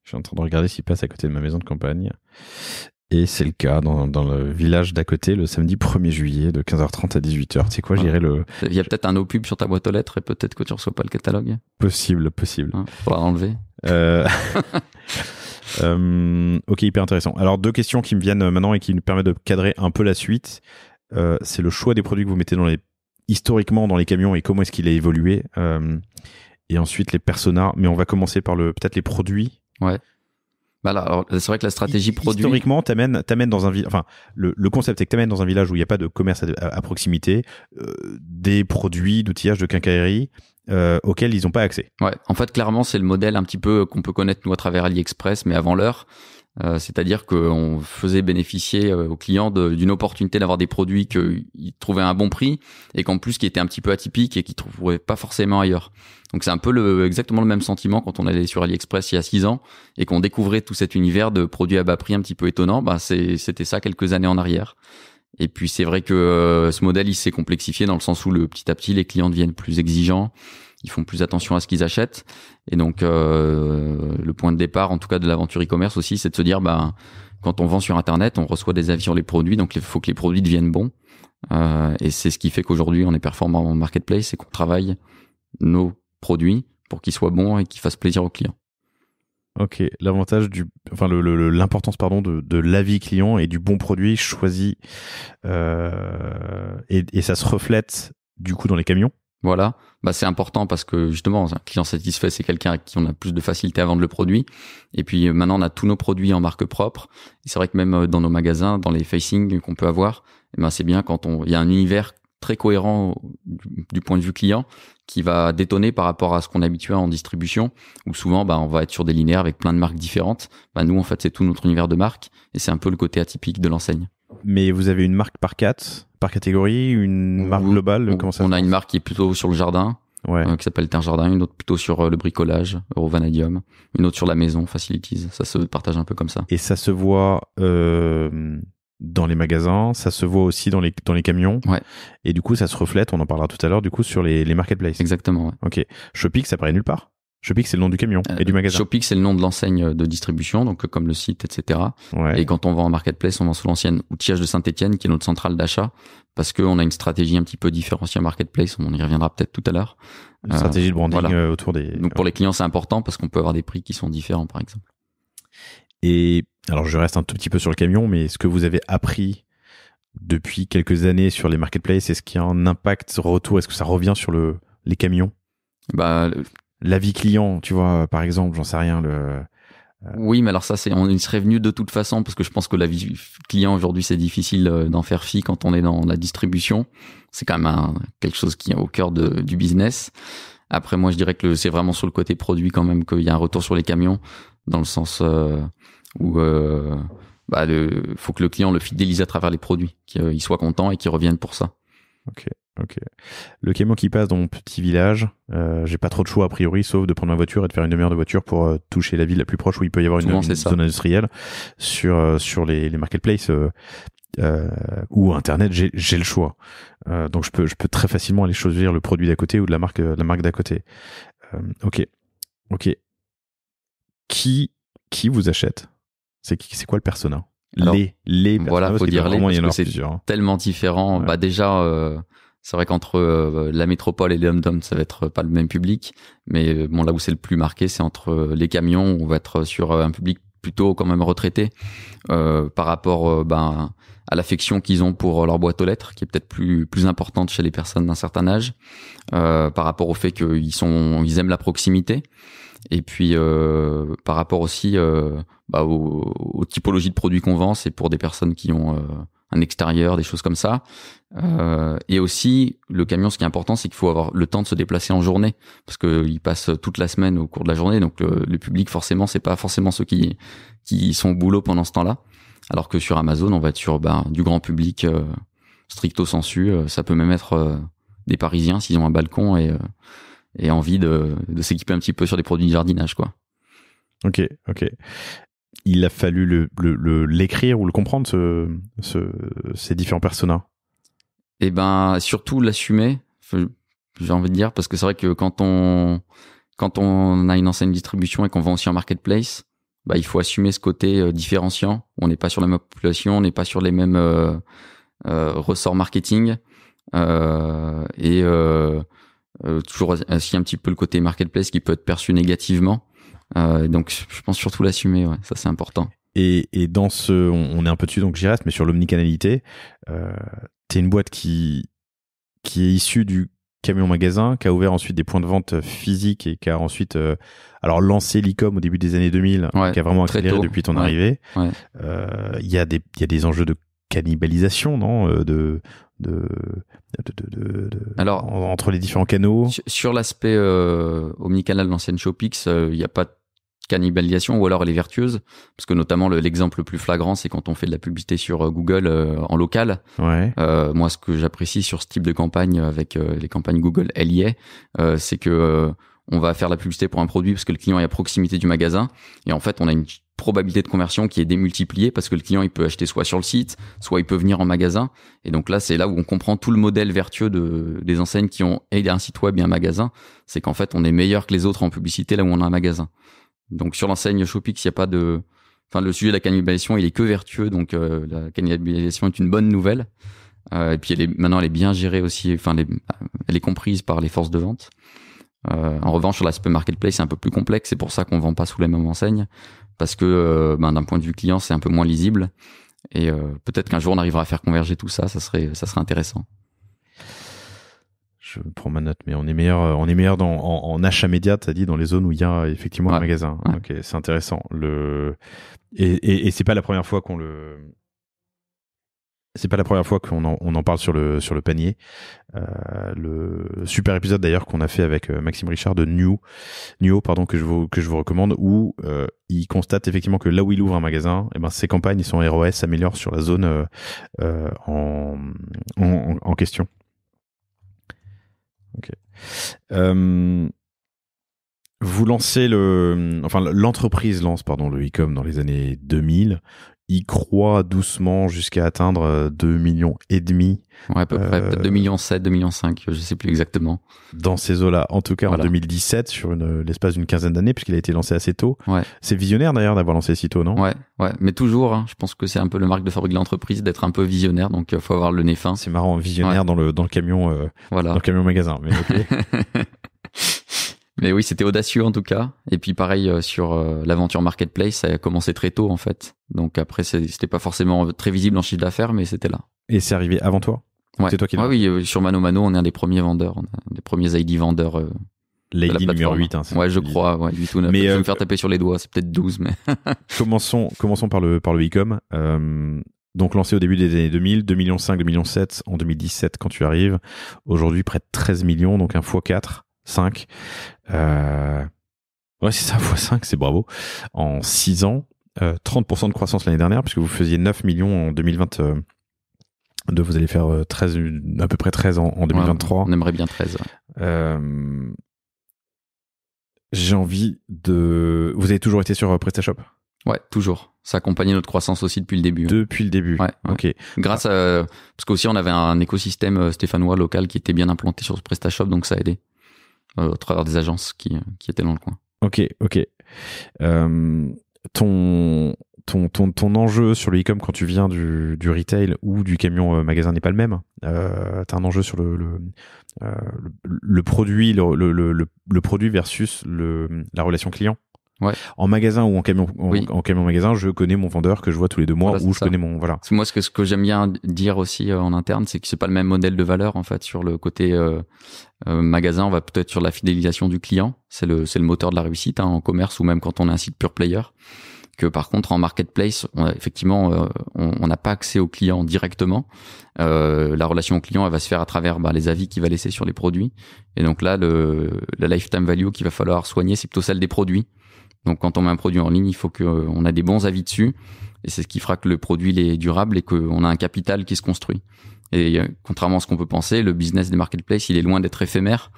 Je suis en train de regarder s'il passe à côté de ma maison de campagne. Et c'est le cas dans, le village d'à côté le samedi 1er juillet de 15h30 à 18h. C'est quoi, j'irai le. Il y a peut-être un haut-pub sur ta boîte aux lettres et peut-être que tu ne reçois pas le catalogue. Possible, possible. Il hein, faudra l'enlever. Euh, euh, ok, hyper intéressant. Alors, deux questions qui me viennent euh, maintenant et qui nous permettent de cadrer un peu la suite. c'est le choix des produits que vous mettez dans les... historiquement dans les camions et comment est-ce qu'il a évolué. et ensuite, les personnages. Mais on va commencer par le peut-être les produits. Ouais. Bah c'est vrai que la stratégie produit. Historiquement, t'amènes, t'amènes dans un Enfin, le, concept est que t'amènes dans un village où il n'y a pas de commerce à, proximité euh, des produits d'outillage de quincaillerie euh, auxquels ils n'ont pas accès. Ouais, en fait, clairement, c'est le modèle un petit peu qu'on peut connaître nous à travers AliExpress, mais avant l'heure, euh, c'est-à-dire qu'on faisait bénéficier euh, aux clients d'une opportunité d'avoir des produits qu'ils trouvaient à un bon prix et qu'en plus qui étaient un petit peu atypiques et qu'ils trouvaient pas forcément ailleurs. Donc c'est un peu le, exactement le même sentiment quand on allait sur AliExpress il y a six ans et qu'on découvrait tout cet univers de produits à bas prix un petit peu étonnant. Bah c'était ça quelques années en arrière. Et puis c'est vrai que euh, ce modèle il s'est complexifié dans le sens où le petit à petit les clients deviennent plus exigeants ils font plus attention à ce qu'ils achètent. Et donc, euh, le point de départ, en tout cas de l'aventure e-commerce aussi, c'est de se dire, bah, quand on vend sur Internet, on reçoit des avis sur les produits, donc il faut que les produits deviennent bons. Euh, et c'est ce qui fait qu'aujourd'hui, on est performant en marketplace et qu'on travaille nos produits pour qu'ils soient bons et qu'ils fassent plaisir aux clients. Ok, l'avantage du, enfin l'importance pardon de, l'avis client et du bon produit choisi, euh, et ça se reflète du coup dans les camions voilà, bah c'est important parce que justement, un client satisfait, c'est quelqu'un à qui on a plus de facilité à vendre le produit. Et puis euh, maintenant, on a tous nos produits en marque propre. C'est vrai que même euh, dans nos magasins, dans les facings qu'on peut avoir, eh ben, c'est bien quand on, il y a un univers très cohérent du, point de vue client qui va détonner par rapport à ce qu'on est habitué en distribution où souvent bah, on va être sur des linéaires avec plein de marques différentes. Bah, nous en fait c'est tout notre univers de marque et c'est un peu le côté atypique de l'enseigne. Mais vous avez une marque par quatre, par catégorie, une marque globale on, comment ça On a une marque qui est plutôt sur le jardin, ouais. Euh, qui s'appelle Terre Jardin, une autre plutôt sur euh, le bricolage, vanadium une autre sur la maison, Facilities. Ça se partage un peu comme ça. Et ça se voit euh, dans les magasins, ça se voit aussi dans les, dans les camions. Et du coup, ça se reflète, on en parlera tout à l'heure, du coup, sur les, les marketplaces. Exactement. Ok. Shopping, ça paraît nulle part Shopix, c'est le nom du camion et du euh, magasin. Shopping, c'est le nom de l'enseigne de distribution, donc euh, comme le site, etc. Et quand on vend en marketplace, on vend sous l'ancienne outillage de Saint-Etienne, qui est notre centrale d'achat, parce qu'on a une stratégie un petit peu différenciée en marketplace. On y reviendra peut-être tout à l'heure. Une stratégie de branding euh, autour des. Donc pour les clients, c'est important parce qu'on peut avoir des prix qui sont différents, par exemple. Et alors, je reste un tout petit peu sur le camion, mais ce que vous avez appris depuis quelques années sur les marketplaces, est-ce qu'il y a un impact retour Est-ce que ça revient sur le, les camions bah, vie client, tu vois, euh, par exemple, j'en sais rien, le, euh, oui, mais alors ça, c'est, on serait venu de toute façon parce que je pense que la vie client aujourd'hui, c'est difficile euh, d'en faire fi quand on est dans la distribution. C'est quand même quelque chose qui est au cœur du business. Après, moi, je dirais que c'est vraiment sur le côté produit quand même qu'il y a un retour sur les camions dans le sens où bah, le, faut que le client le fidélise à travers les produits, qu'il soit content et qu'il revienne pour ça. Ok. Ok. Le camion qui passe dans mon petit village, euh, j'ai pas trop de choix a priori, sauf de prendre ma voiture et de faire une demi-heure de voiture pour euh, toucher la ville la plus proche où il peut y avoir une, zone industrielle sur euh, sur les, les marketplaces ou internet. J'ai le choix, donc je peux je peux très facilement aller choisir le produit d'à côté ou de la marque la marque d'à côté. ok, ok. Qui qui vous achète C'est c'est quoi le persona Les les voilà, faut dire les c'est hein. tellement différent. Bah déjà c'est vrai qu'entre euh, la métropole et les dom ça va être pas le même public, mais euh, bon là où c'est le plus marqué, c'est entre euh, les camions, on va être sur un public plutôt quand même retraité par rapport ben, à l'affection qu'ils ont pour leur boîte aux lettres, qui est peut-être plus plus importante chez les personnes d'un certain âge, par rapport au fait qu'ils sont ils aiment la proximité et puis par rapport aussi bah, aux, typologies de produits qu'on vend, c'est pour des personnes qui ont un extérieur, des choses comme ça. Euh, et aussi, le camion, ce qui est important, c'est qu'il faut avoir le temps de se déplacer en journée, parce qu'il passe toute la semaine au cours de la journée. Donc le, public, forcément, c'est pas forcément ceux qui qui sont au boulot pendant ce temps-là. Alors que sur Amazon, on va être sur bah, du grand public euh, stricto sensu. Euh, ça peut même être euh, des Parisiens s'ils ont un balcon et, et envie de, de s'équiper un petit peu sur des produits de jardinage, quoi. Ok, ok il a fallu l'écrire le, le, ou le comprendre, ce, ce, ces différents personnages et eh ben surtout l'assumer, j'ai envie de dire, parce que c'est vrai que quand on quand on a une enseigne distribution et qu'on vend aussi en marketplace, bah, il faut assumer ce côté euh, différenciant. on n'est pas sur la même population, on n'est pas sur les mêmes euh, euh, ressorts marketing. et toujours aussi un petit peu le côté marketplace qui peut être perçu négativement. donc je pense surtout l'assumer, ça c'est important. Et, dans ce, on, est un peu dessus, donc j'y reste, mais sur l'omnicanalité, t'es une boîte qui, qui est issue du camion magasin, qui a ouvert ensuite des points de vente euh, physiques et qui a ensuite euh, alors lancé l'e-com au début des années 2000, hein, qui a vraiment accéléré depuis ton arrivée. Euh, il y, y, a des enjeux de cannibalisation, non de, de, de, de, alors, entre les différents canaux Sur, l'aspect omnicanal omnicanal l'ancienne Shopix, il n'y a pas cannibalisation ou alors elle est vertueuse parce que notamment l'exemple le, plus flagrant c'est quand on fait de la publicité sur euh, Google euh, en local ouais. euh, moi ce que j'apprécie sur ce type de campagne euh, avec les campagnes Google y est c'est que on va faire la publicité pour un produit parce que le client est à proximité du magasin et en fait on a une probabilité de conversion qui est démultipliée parce que le client il peut acheter soit sur le site soit il peut venir en magasin et donc là c'est là où on comprend tout le modèle vertueux de, des enseignes qui ont aidé un site web et un magasin c'est qu'en fait on est meilleur que les autres en publicité là où on a un magasin donc sur l'enseigne Shopix, il n'y a pas de... Enfin, le sujet de la cannibalisation, il est que vertueux, donc euh, la cannibalisation est une bonne nouvelle. Euh, et puis elle est, maintenant, elle est bien gérée aussi, enfin, elle est, comprise par les forces de vente. Euh, en revanche, sur l'aspect marketplace, c'est un peu plus complexe. C'est pour ça qu'on ne vend pas sous la même enseigne parce que ben, d'un point de vue client, c'est un peu moins lisible. Et peut-être qu'un jour, on arrivera à faire converger tout ça. Ça serait, ça serait intéressant je prends ma note, mais on est meilleur, euh, on est meilleur dans, en, achat média, t'as dit, dans les zones où il y a effectivement un magasin. Ok, c'est intéressant. Le... Et, c'est pas la première fois qu'on le. C'est pas la première fois qu'on en, parle sur le, sur le panier. Euh, le super épisode d'ailleurs qu'on a fait avec euh, Maxime Richard de New, New pardon, que je vous, que je recommande, où il constate effectivement que là où il ouvre un magasin, et eh ben, ses campagnes ils sont ROS s'améliorent sur la zone en, en, question. Euh, vous lancez le, enfin l'entreprise lance pardon le e-com dans les années 2000 il croît doucement jusqu'à atteindre 2 euh, millions et demi. Ouais, à peu près, 2 euh, millions 7, 2 millions 5, je sais plus exactement. Dans ces eaux-là, en tout cas en 2017, sur l'espace d'une quinzaine d'années, puisqu'il a été lancé assez tôt. C'est visionnaire d'ailleurs d'avoir lancé si tôt, non ouais, ouais, mais toujours, hein. je pense que c'est un peu le marque de fabrique de l'entreprise d'être un peu visionnaire, donc il euh, faut avoir le nez fin. C'est marrant, visionnaire dans, le, dans le camion voilà. dans le camion magasin. Mais Mais oui, c'était audacieux en tout cas. Et puis pareil euh, sur euh, l'aventure marketplace, ça a commencé très tôt en fait. Donc après, c'était pas forcément très visible en chiffre d'affaires, mais c'était là. Et c'est arrivé avant toi. Ouais. C'est toi qui. Ah oui, euh, sur Mano Mano, on est un des premiers vendeurs, des premiers ID vendeurs. L'ID numéro 8, hein, ouais, je crois, ouais, Mais je vais me faire taper sur les doigts, c'est peut-être 12, mais. commençons, commençons par le par le e-com. Donc lancé au début des années 2000, 2 millions 5, millions 7 en 2017 quand tu arrives. Aujourd'hui près de 13 millions, donc un fois 4 5. Euh, ouais, c'est ça, x5, c'est bravo. En 6 ans, 30% euh, de croissance l'année dernière, puisque vous faisiez 9 millions en 2020. Euh, vous allez faire 13, à peu près 13 en, 2023. on aimerait bien 13. J'ai envie de. Vous avez toujours été sur PrestaShop Ouais, toujours. Ça accompagnait notre croissance aussi depuis le début. Depuis le début. Ouais, ok. Grâce à. Parce qu'aussi, on avait un écosystème stéphanois local qui était bien implanté sur PrestaShop, donc ça a aidé. Euh, au travers des agences qui, qui, étaient dans le coin. Ok, ok. Euh, ton, ton, ton, ton, enjeu sur le e-com quand tu viens du, du retail ou du camion euh, magasin n'est pas le même. Euh, tu as un enjeu sur le, le, le, le produit, le, produit versus la relation client. Ouais. En magasin ou en camion, en, camion magasin, je connais mon vendeur que je vois tous les deux mois ou je connais mon voilà. Moi, ce que, ce que j'aime bien dire aussi euh, en interne, c'est que c'est pas le même modèle de valeur en fait sur le côté euh, euh, magasin. On va peut-être sur la fidélisation du client, c'est le c'est le moteur de la réussite hein, en commerce ou même quand on est un site pure player. Que par contre en marketplace, on effectivement, euh, on n'a pas accès au client directement. la relation au client, elle va se faire à travers bah, les avis qu'il va laisser sur les produits. Et donc là, le, la lifetime value qu'il va falloir soigner, c'est plutôt celle des produits donc quand on met un produit en ligne, il faut qu'on euh, a des bons avis dessus. Et c'est ce qui fera que le produit il est durable et qu'on a un capital qui se construit. Et euh, contrairement à ce qu'on peut penser, le business des marketplaces, il est loin d'être éphémère.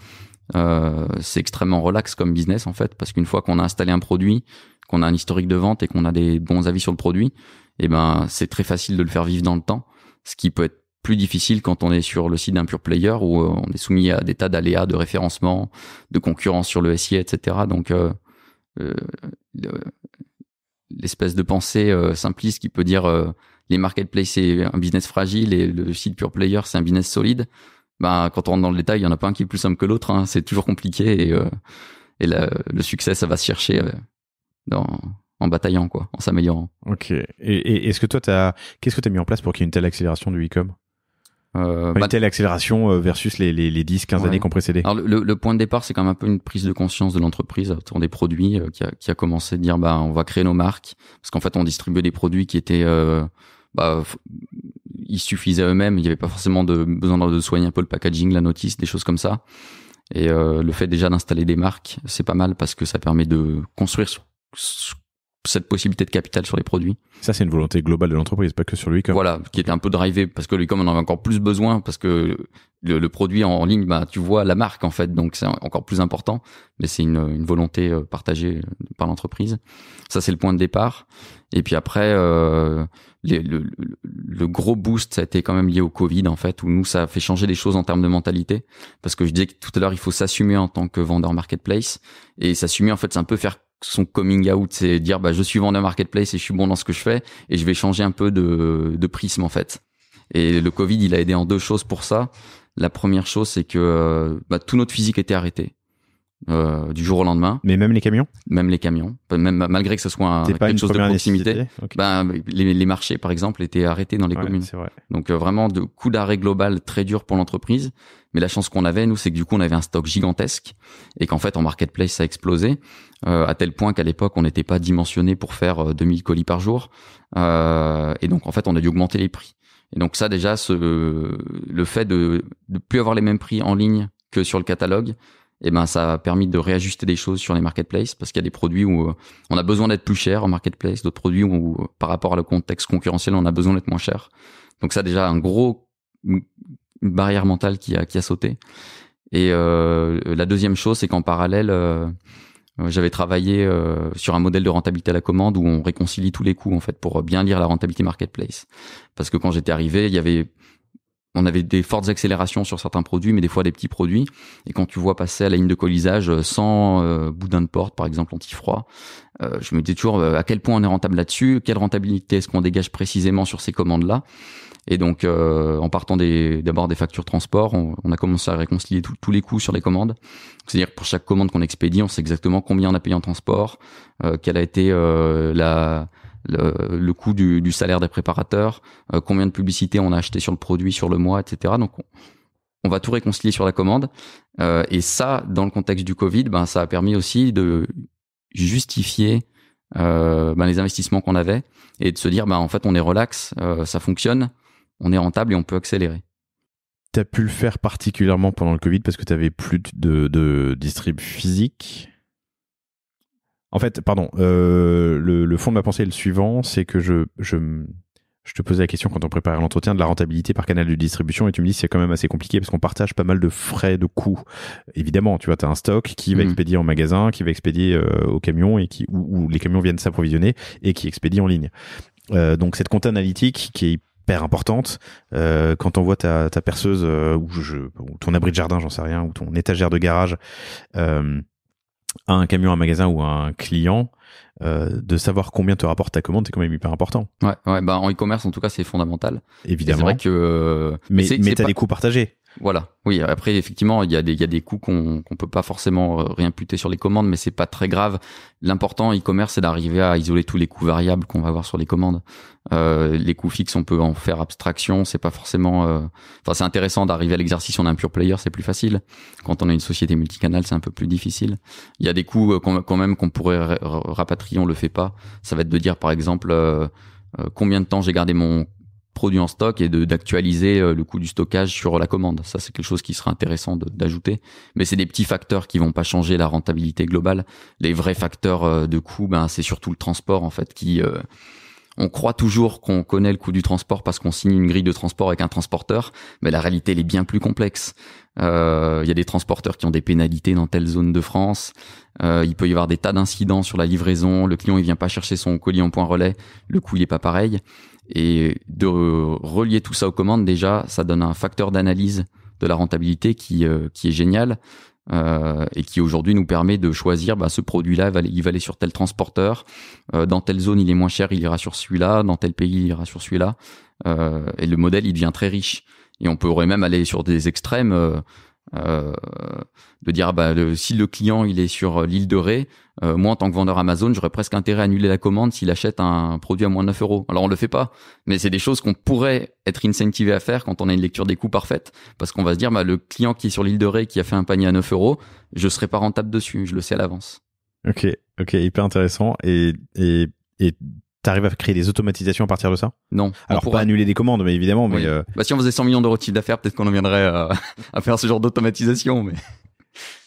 Euh, c'est extrêmement relax comme business en fait, parce qu'une fois qu'on a installé un produit, qu'on a un historique de vente et qu'on a des bons avis sur le produit, eh ben c'est très facile de le faire vivre dans le temps. Ce qui peut être plus difficile quand on est sur le site d'un pure player où on est soumis à des tas d'aléas de référencement, de concurrence sur le SIA, etc. Donc euh, l'espèce de pensée euh, simpliste qui peut dire euh, les marketplaces c'est un business fragile et le site pure player c'est un business solide. Ben, quand on rentre dans le détail, il y en a pas un qui est plus simple que l'autre. Hein. C'est toujours compliqué et, et le succès, ça va se chercher en bataillant, quoi, en s'améliorant. Ok. Et, est-ce que toi, as qu'est-ce que tu as mis en place pour qu'il y ait une telle accélération du e-com euh, bah, telle accélération euh, versus les, les, les 10-15 années qui ont précédé. le, point de départ, c'est quand même un peu une prise de conscience de l'entreprise autour euh, des produits euh, qui, a, commencé à dire bah on va créer nos marques parce qu'en fait on distribuait des produits qui étaient bah, ils suffisaient eux-mêmes, il n'y avait pas forcément de besoin de soigner un peu le packaging, la notice, des choses comme ça. Et le fait déjà d'installer des marques, c'est pas mal parce que ça permet de construire cette possibilité de capital sur les produits. Ça, c'est une volonté globale de l'entreprise, pas que sur le e Voilà, qui était un peu drivé parce que le comme on en avait encore plus besoin parce que le, produit en, ligne, bah, tu vois la marque en fait, donc c'est encore plus important. Mais c'est une, volonté euh, partagée euh, par l'entreprise. Ça, c'est le point de départ. Et puis après, euh, le, le, gros boost, ça a été quand même lié au Covid en fait, où nous, ça a fait changer les choses en termes de mentalité. Parce que je disais que tout à l'heure, il faut s'assumer en tant que vendeur marketplace et s'assumer en fait, c'est un peu faire son coming out, c'est dire bah, je suis vendeur marketplace et je suis bon dans ce que je fais et je vais changer un peu de, de prisme en fait. Et le Covid, il a aidé en deux choses pour ça. La première chose, c'est que euh, bah, tout notre physique était arrêté. Euh, du jour au lendemain. Mais même les camions Même les camions. Même, malgré que ce soit quelque une chose de proximité. Ben, les, marchés, par exemple, étaient arrêtés dans les communes. Donc euh, vraiment, de coup d'arrêt global très dur pour l'entreprise. Mais la chance qu'on avait, nous, c'est que du coup, on avait un stock gigantesque et qu'en fait, en marketplace, ça a explosé euh, à tel point qu'à l'époque, on n'était pas dimensionné pour faire 2000 euh, colis par jour. Euh, et donc, en fait, on a dû augmenter les prix. Et donc ça, déjà, ce, le fait de ne plus avoir les mêmes prix en ligne que sur le catalogue, eh ben, ça a permis de réajuster des choses sur les marketplaces parce qu'il y a des produits où on a besoin d'être plus cher en marketplace, d'autres produits où, par rapport à le contexte concurrentiel, on a besoin d'être moins cher. Donc ça, déjà, un gros barrière mentale qui a, qui a sauté. Et euh, la deuxième chose, c'est qu'en parallèle, euh, euh, j'avais travaillé sur un modèle de rentabilité à la commande où on réconcilie tous les coûts en fait pour bien lire la rentabilité marketplace. Parce que quand j'étais arrivé, il y avait on avait des fortes accélérations sur certains produits, mais des fois des petits produits. Et quand tu vois passer à la ligne de colisage euh, sans euh, boudin de porte, par exemple anti-froid, euh, je me dis toujours à quel point on est rentable là-dessus, quelle rentabilité est-ce qu'on dégage précisément sur ces commandes-là. Et donc, en partant d'abord des, factures transport, on, a commencé à réconcilier tous les coûts sur les commandes. C'est-à-dire pour chaque commande qu'on expédie, on sait exactement combien on a payé en transport, quelle a été la le, coût du, salaire des préparateurs, euh, combien de publicités on a acheté sur le produit, sur le mois, etc. Donc on, va tout réconcilier sur la commande. Euh, et ça, dans le contexte du Covid, ben, ça a permis aussi de justifier euh, ben, les investissements qu'on avait et de se dire, ben, en fait, on est relax, ça fonctionne, on est rentable et on peut accélérer. Tu as pu le faire particulièrement pendant le Covid parce que tu avais plus de, de physique en fait, pardon, euh, le, fond de ma pensée est le suivant, c'est que je, je, je, te posais la question quand on préparait l'entretien de la rentabilité par canal de distribution et tu me dis c'est quand même assez compliqué parce qu'on partage pas mal de frais, de coûts. Évidemment, tu vois, tu as un stock qui va mmh. expédier en magasin, qui va expédier euh, au camion et qui, où, les camions viennent s'approvisionner et qui expédie en ligne. Euh, donc cette compte analytique qui est hyper importante. quand on voit ta, ta perceuse ou, je, ton abri de jardin, j'en sais rien, ou ton étagère de garage, un camion, un magasin ou un client, euh, de savoir combien te rapporte ta commande, c'est quand même hyper important. Ouais, ouais bah en e-commerce, en tout cas, c'est fondamental. Évidemment. C'est vrai que. Euh, mais mais t'as des coûts partagés. Voilà. Oui. Après, effectivement, il y a des, il y a des coûts qu'on qu'on peut pas forcément euh, réimputer sur les commandes, mais c'est pas très grave. L'important e-commerce, c'est d'arriver à isoler tous les coûts variables qu'on va avoir sur les commandes. Euh, les coûts fixes, on peut en faire abstraction. C'est pas forcément. Euh, enfin, c'est intéressant d'arriver à l'exercice. On un pure player, c'est plus facile. Quand on a une société multicanal, c'est un peu plus difficile. Il y a des coûts quand même qu'on pourrait rapatrier. On le fait pas. Ça va être de dire, par exemple. combien de temps j'ai gardé mon produit en stock et d'actualiser euh, le coût du stockage sur la commande. Ça, c'est quelque chose qui sera intéressant d'ajouter. Mais c'est des petits facteurs qui vont pas changer la rentabilité globale. Les vrais facteurs euh, de coût, ben, c'est surtout le transport en fait qui euh, on croit toujours qu'on connaît le coût du transport parce qu'on signe une grille de transport avec un transporteur, mais la réalité, elle est bien plus complexe. Euh, il y a des transporteurs qui ont des pénalités dans telle zone de France. Euh, il peut y avoir des tas d'incidents sur la livraison. Le client, il vient pas chercher son colis en point relais. Le coût, il est pas pareil. Et de relier tout ça aux commandes, déjà, ça donne un facteur d'analyse de la rentabilité qui, euh, qui est génial. Euh, et qui aujourd'hui nous permet de choisir bah, ce produit-là, il va aller sur tel transporteur, euh, dans telle zone il est moins cher, il ira sur celui-là, dans tel pays il ira sur celui-là, euh, et le modèle il devient très riche. Et on pourrait même aller sur des extrêmes. Euh, de dire ah bah, le, si le client il est sur euh, l'île de Ré, euh, moi en tant que vendeur Amazon, j'aurais presque intérêt à annuler la commande s'il achète un produit à moins de 9 euros. Alors on le fait pas, mais c'est des choses qu'on pourrait être incentivé à faire quand on a une lecture des coûts parfaite, parce qu'on va se dire bah, le client qui est sur l'île de Ré qui a fait un panier à 9 euros, je serai pas rentable dessus, je le sais à l'avance. Ok, ok, hyper intéressant et, et T'arrives à créer des automatisations à partir de ça Non. Alors pas annuler des commandes, mais évidemment. Mais euh, bah, si on faisait 100 millions d'euros de chiffre d'affaires, peut-être qu'on en viendrait euh, à faire ce genre d'automatisation.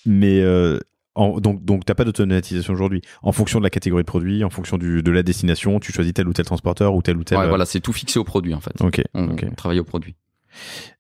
Mais, euh, donc, donc t'as pas d'automatisation aujourd'hui. En fonction de la catégorie de produit, en fonction de la destination, tu choisis tel ou tel transporteur ou tel ou tel. Ouais, voilà, c'est tout fixé au produit en fait. Ok. on travaille au produit.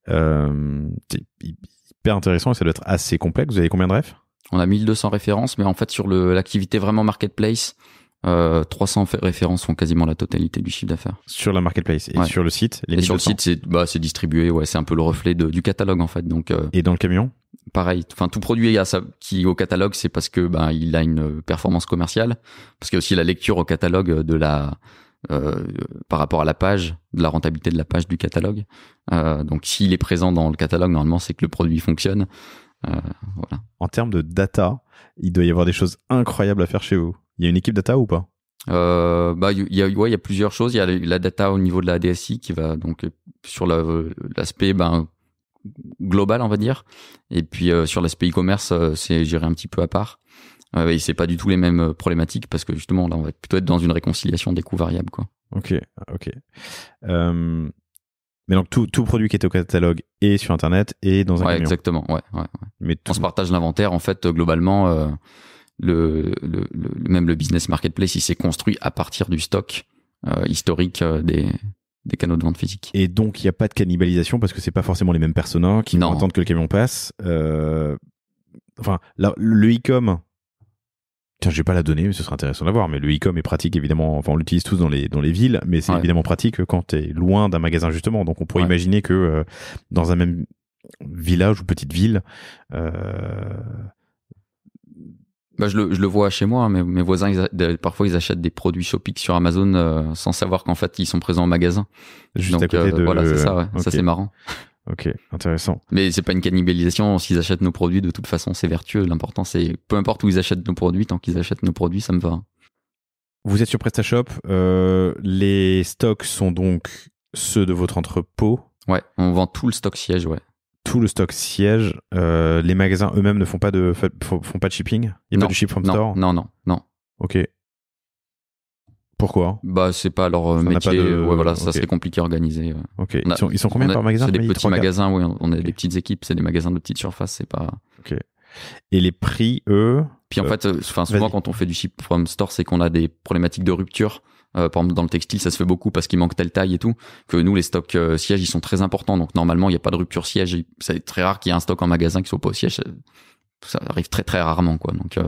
c'est hyper intéressant et ça doit être assez complexe. Vous avez combien de refs On a 1200 références, mais en fait sur l'activité vraiment marketplace. 300 euh, références font quasiment la totalité du chiffre d'affaires. Sur la marketplace et sur le site les Et sur le site, c'est bah, distribué, ouais, c'est un peu le reflet du catalogue en fait. Donc, euh, et dans le camion Pareil, enfin tout produit qui ça qui au catalogue, c'est parce que bah, il a une performance commerciale, parce qu'il y a aussi la lecture au catalogue de la, euh, par rapport à la page, de la rentabilité de la page du catalogue. donc s'il est présent dans le catalogue, normalement, c'est que le produit fonctionne. voilà. En termes de data, il doit y avoir des choses incroyables à faire chez vous. Il y a une équipe data ou pas euh, bah, il y, a, plusieurs choses. Il y a la data au niveau de la DSI qui va donc euh, sur euh, l'aspect ben, global, on va dire. Et puis sur l'aspect e-commerce, c'est géré un petit peu à part. et c'est pas du tout les mêmes problématiques parce que justement, là, on va plutôt être dans une réconciliation des coûts variables. Quoi. Ok, ok. Mais donc tout, produit qui est au catalogue est sur Internet et dans un ouais, Exactement, ouais. Mais On se partage l'inventaire en fait globalement le, le, le, même le business marketplace, il s'est construit à partir du stock euh, historique euh, des, des canaux de vente physique. Et donc, il n'y a pas de cannibalisation parce que c'est pas forcément les mêmes personnages hein, qui vont que le camion passe. Euh... Enfin, là le e-com, tiens, j'ai pas la donnée, mais ce serait intéressant d'avoir. Mais le e-com est pratique évidemment. Enfin, on l'utilise tous dans les dans les villes, mais c'est évidemment pratique quand tu es loin d'un magasin justement. Donc, on pourrait imaginer que euh, dans un même village ou petite ville, euh, bah, je, le, je le vois chez moi, hein. mais mes voisins, ils parfois, ils achètent des produits shopping sur Amazon euh, sans savoir qu'en fait, ils sont présents en magasin. Juste à côté euh, de... Voilà, c'est ça, ouais. ça c'est marrant. Ok, intéressant. Mais c'est pas une cannibalisation. S'ils achètent nos produits, de toute façon, c'est vertueux. L'important, c'est peu importe où ils achètent nos produits, tant qu'ils achètent nos produits, ça me va. Vous êtes sur PrestaShop. Euh, les stocks sont donc ceux de votre entrepôt. Ouais, on vend tout le stock siège, ouais tout le stock siège. Euh, les magasins eux-mêmes ne font pas de font, pas de shipping. Ils n'y du ship from store. Non, non, non. Ok. Pourquoi Bah c'est pas leur euh, métier. ouais, voilà, ça c'est compliqué à organiser. Ok. Ils, sont, ils, sont, combien par magasin C'est des petits magasins. Oui, on a des petites équipes. C'est des magasins de petite surface. C'est pas. Ok. Et les prix, eux. Puis en euh, fait, souvent quand on fait du ship from store, c'est qu'on a des problématiques de rupture. Euh, par exemple, dans le textile, ça se fait beaucoup parce qu'il manque telle taille et tout. Que nous, les stocks euh, sièges, ils sont très importants. Donc normalement, il n'y a pas de rupture siège. C'est très rare qu'il y ait un stock en magasin qui soit pas au siège. Ça, arrive très très rarement, quoi. Donc euh,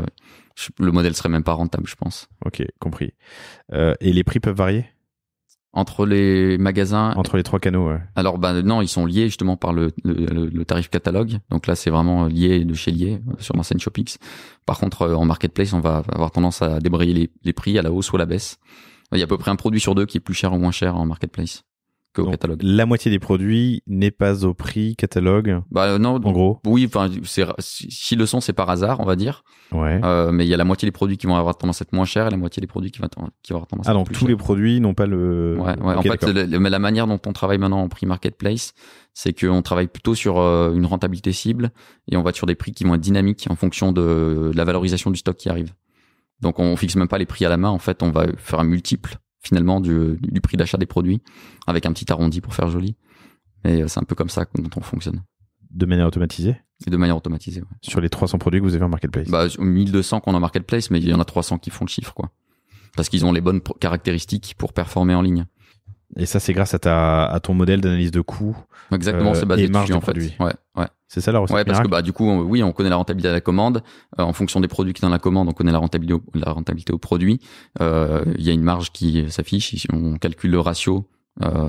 le modèle serait même pas rentable, je pense. Ok, compris. Euh, et les prix peuvent varier entre les magasins. Entre les trois canaux, Alors, ben, non, ils sont liés justement par le, le, tarif catalogue. Donc là, c'est vraiment lié de chez lié sur l'enseigne Shopix. Par contre, en marketplace, on va avoir tendance à débrayer les, les prix à la hausse ou à la baisse. Il y a à peu près un produit sur deux qui est plus cher ou moins cher en marketplace qu'au catalogue. La moitié des produits n'est pas au prix catalogue. Bah euh, non, en gros. Oui, enfin, si le sont, c'est par hasard, on va dire. Ouais. Euh, mais il y a la moitié des produits qui vont avoir tendance à être moins chers et la moitié des produits qui vont, avoir tendance à ah, être Ah donc tous les produits n'ont pas le. Ouais, en fait, la manière dont on travaille maintenant en prix marketplace, c'est qu'on travaille plutôt sur euh, une rentabilité cible et on va être sur des prix qui vont être dynamiques en fonction de la valorisation du stock qui arrive. Donc on fixe même pas les prix à la main. En fait, on va faire un multiple finalement du, prix d'achat des produits avec un petit arrondi pour faire joli. Et euh, c'est un peu comme ça dont on fonctionne. De manière automatisée de manière automatisée, ouais. Sur les 300 produits que vous avez en marketplace bah, 1200 qu'on a en marketplace, mais il y en a 300 qui font le chiffre, quoi. Parce qu'ils ont les bonnes caractéristiques pour performer en ligne. Et ça, c'est grâce à, ton modèle d'analyse de coûts. Exactement, euh, c'est basé dessus, en fait. Ouais, ouais. C'est ça la recette Ouais, parce que bah, du coup, oui, on connaît la rentabilité à la commande. Euh, en fonction des produits qui sont dans la commande, on connaît la rentabilité au, la rentabilité au produit. Euh, il y a une marge qui s'affiche. On calcule le ratio euh,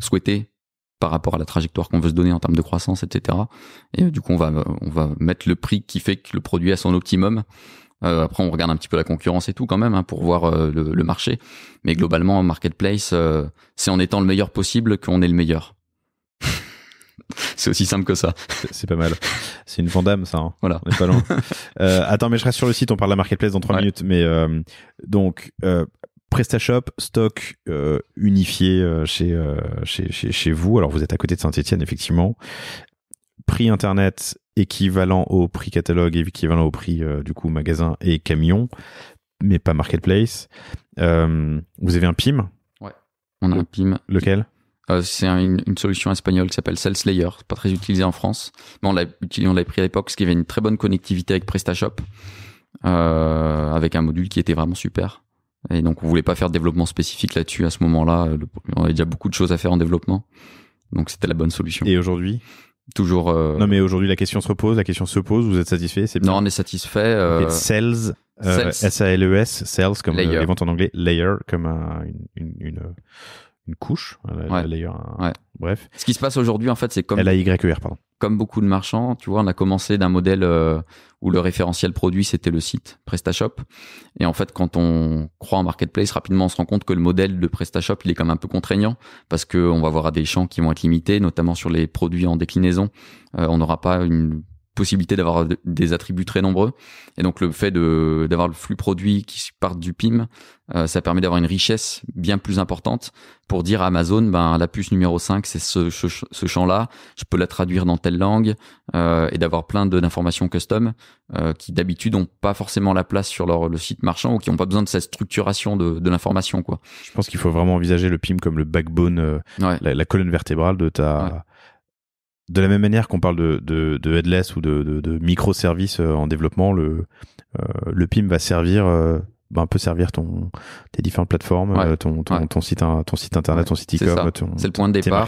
souhaité par rapport à la trajectoire qu'on veut se donner en termes de croissance, etc. Et du coup, on va, on va mettre le prix qui fait que le produit a son optimum. après, on regarde un petit peu la concurrence et tout quand même hein, pour voir le, marché. Mais globalement, marketplace, c'est en étant le meilleur possible qu'on est le meilleur. C'est aussi simple que ça. C'est pas mal. C'est une Vandame, ça. Hein. Voilà. On pas loin. Euh, attends, mais je reste sur le site. On parle de la marketplace dans 3 minutes. Mais euh, donc, euh, PrestaShop, stock unifié chez, chez, chez, vous. Alors, vous êtes à côté de Saint-Etienne, effectivement. Prix internet équivalent au prix catalogue, équivalent au prix du coup magasin et camion, mais pas marketplace. vous avez un PIM ouais on a un PIM. Lequel euh, c'est une, solution espagnole qui s'appelle Saleslayer, pas très utilisée en France, mais on l'a on l'a pris à l'époque, parce qu'il y avait une très bonne connectivité avec PrestaShop, euh, avec un module qui était vraiment super. Et donc on voulait pas faire de développement spécifique là-dessus à ce moment-là. On avait déjà beaucoup de choses à faire en développement, donc c'était la bonne solution. Et aujourd'hui Toujours. Euh, non mais aujourd'hui la question se repose, la question se pose. Vous êtes satisfait c'est Non, on est satisfait. sales sales. S-A-L-E-S, e sales comme les ventes en anglais, layer comme une une couche, d'ailleurs. Bref. Ce qui se passe aujourd'hui, en fait, c'est comme. E pardon. Comme beaucoup de marchands, tu vois, on a commencé d'un modèle euh, où le référentiel produit, c'était le site PrestaShop. Et en fait, quand on croit en marketplace, rapidement, on se rend compte que le modèle de PrestaShop, il est quand même un peu contraignant parce qu'on va avoir des champs qui vont être limités, notamment sur les produits en déclinaison. Euh, on n'aura pas une possibilité d'avoir des attributs très nombreux. Et donc le fait d'avoir le flux produit qui part du PIM, euh, ça permet d'avoir une richesse bien plus importante pour dire à Amazon, ben, la puce numéro 5, c'est ce, ce, champ-là, je peux la traduire dans telle langue, euh, et d'avoir plein d'informations custom euh, qui d'habitude n'ont pas forcément la place sur leur, le site marchand ou qui n'ont pas besoin de cette structuration de, de l'information. Je pense qu'il faut vraiment envisager le PIM comme le backbone, euh, la, colonne vertébrale de ta de la même manière qu'on parle de, headless ou de, de microservices euh, en développement, le, euh, le PIM va servir, euh, ben peut servir ton, tes différentes plateformes, euh, ton, site, ton site internet, ton site e commerce c'est le point de départ.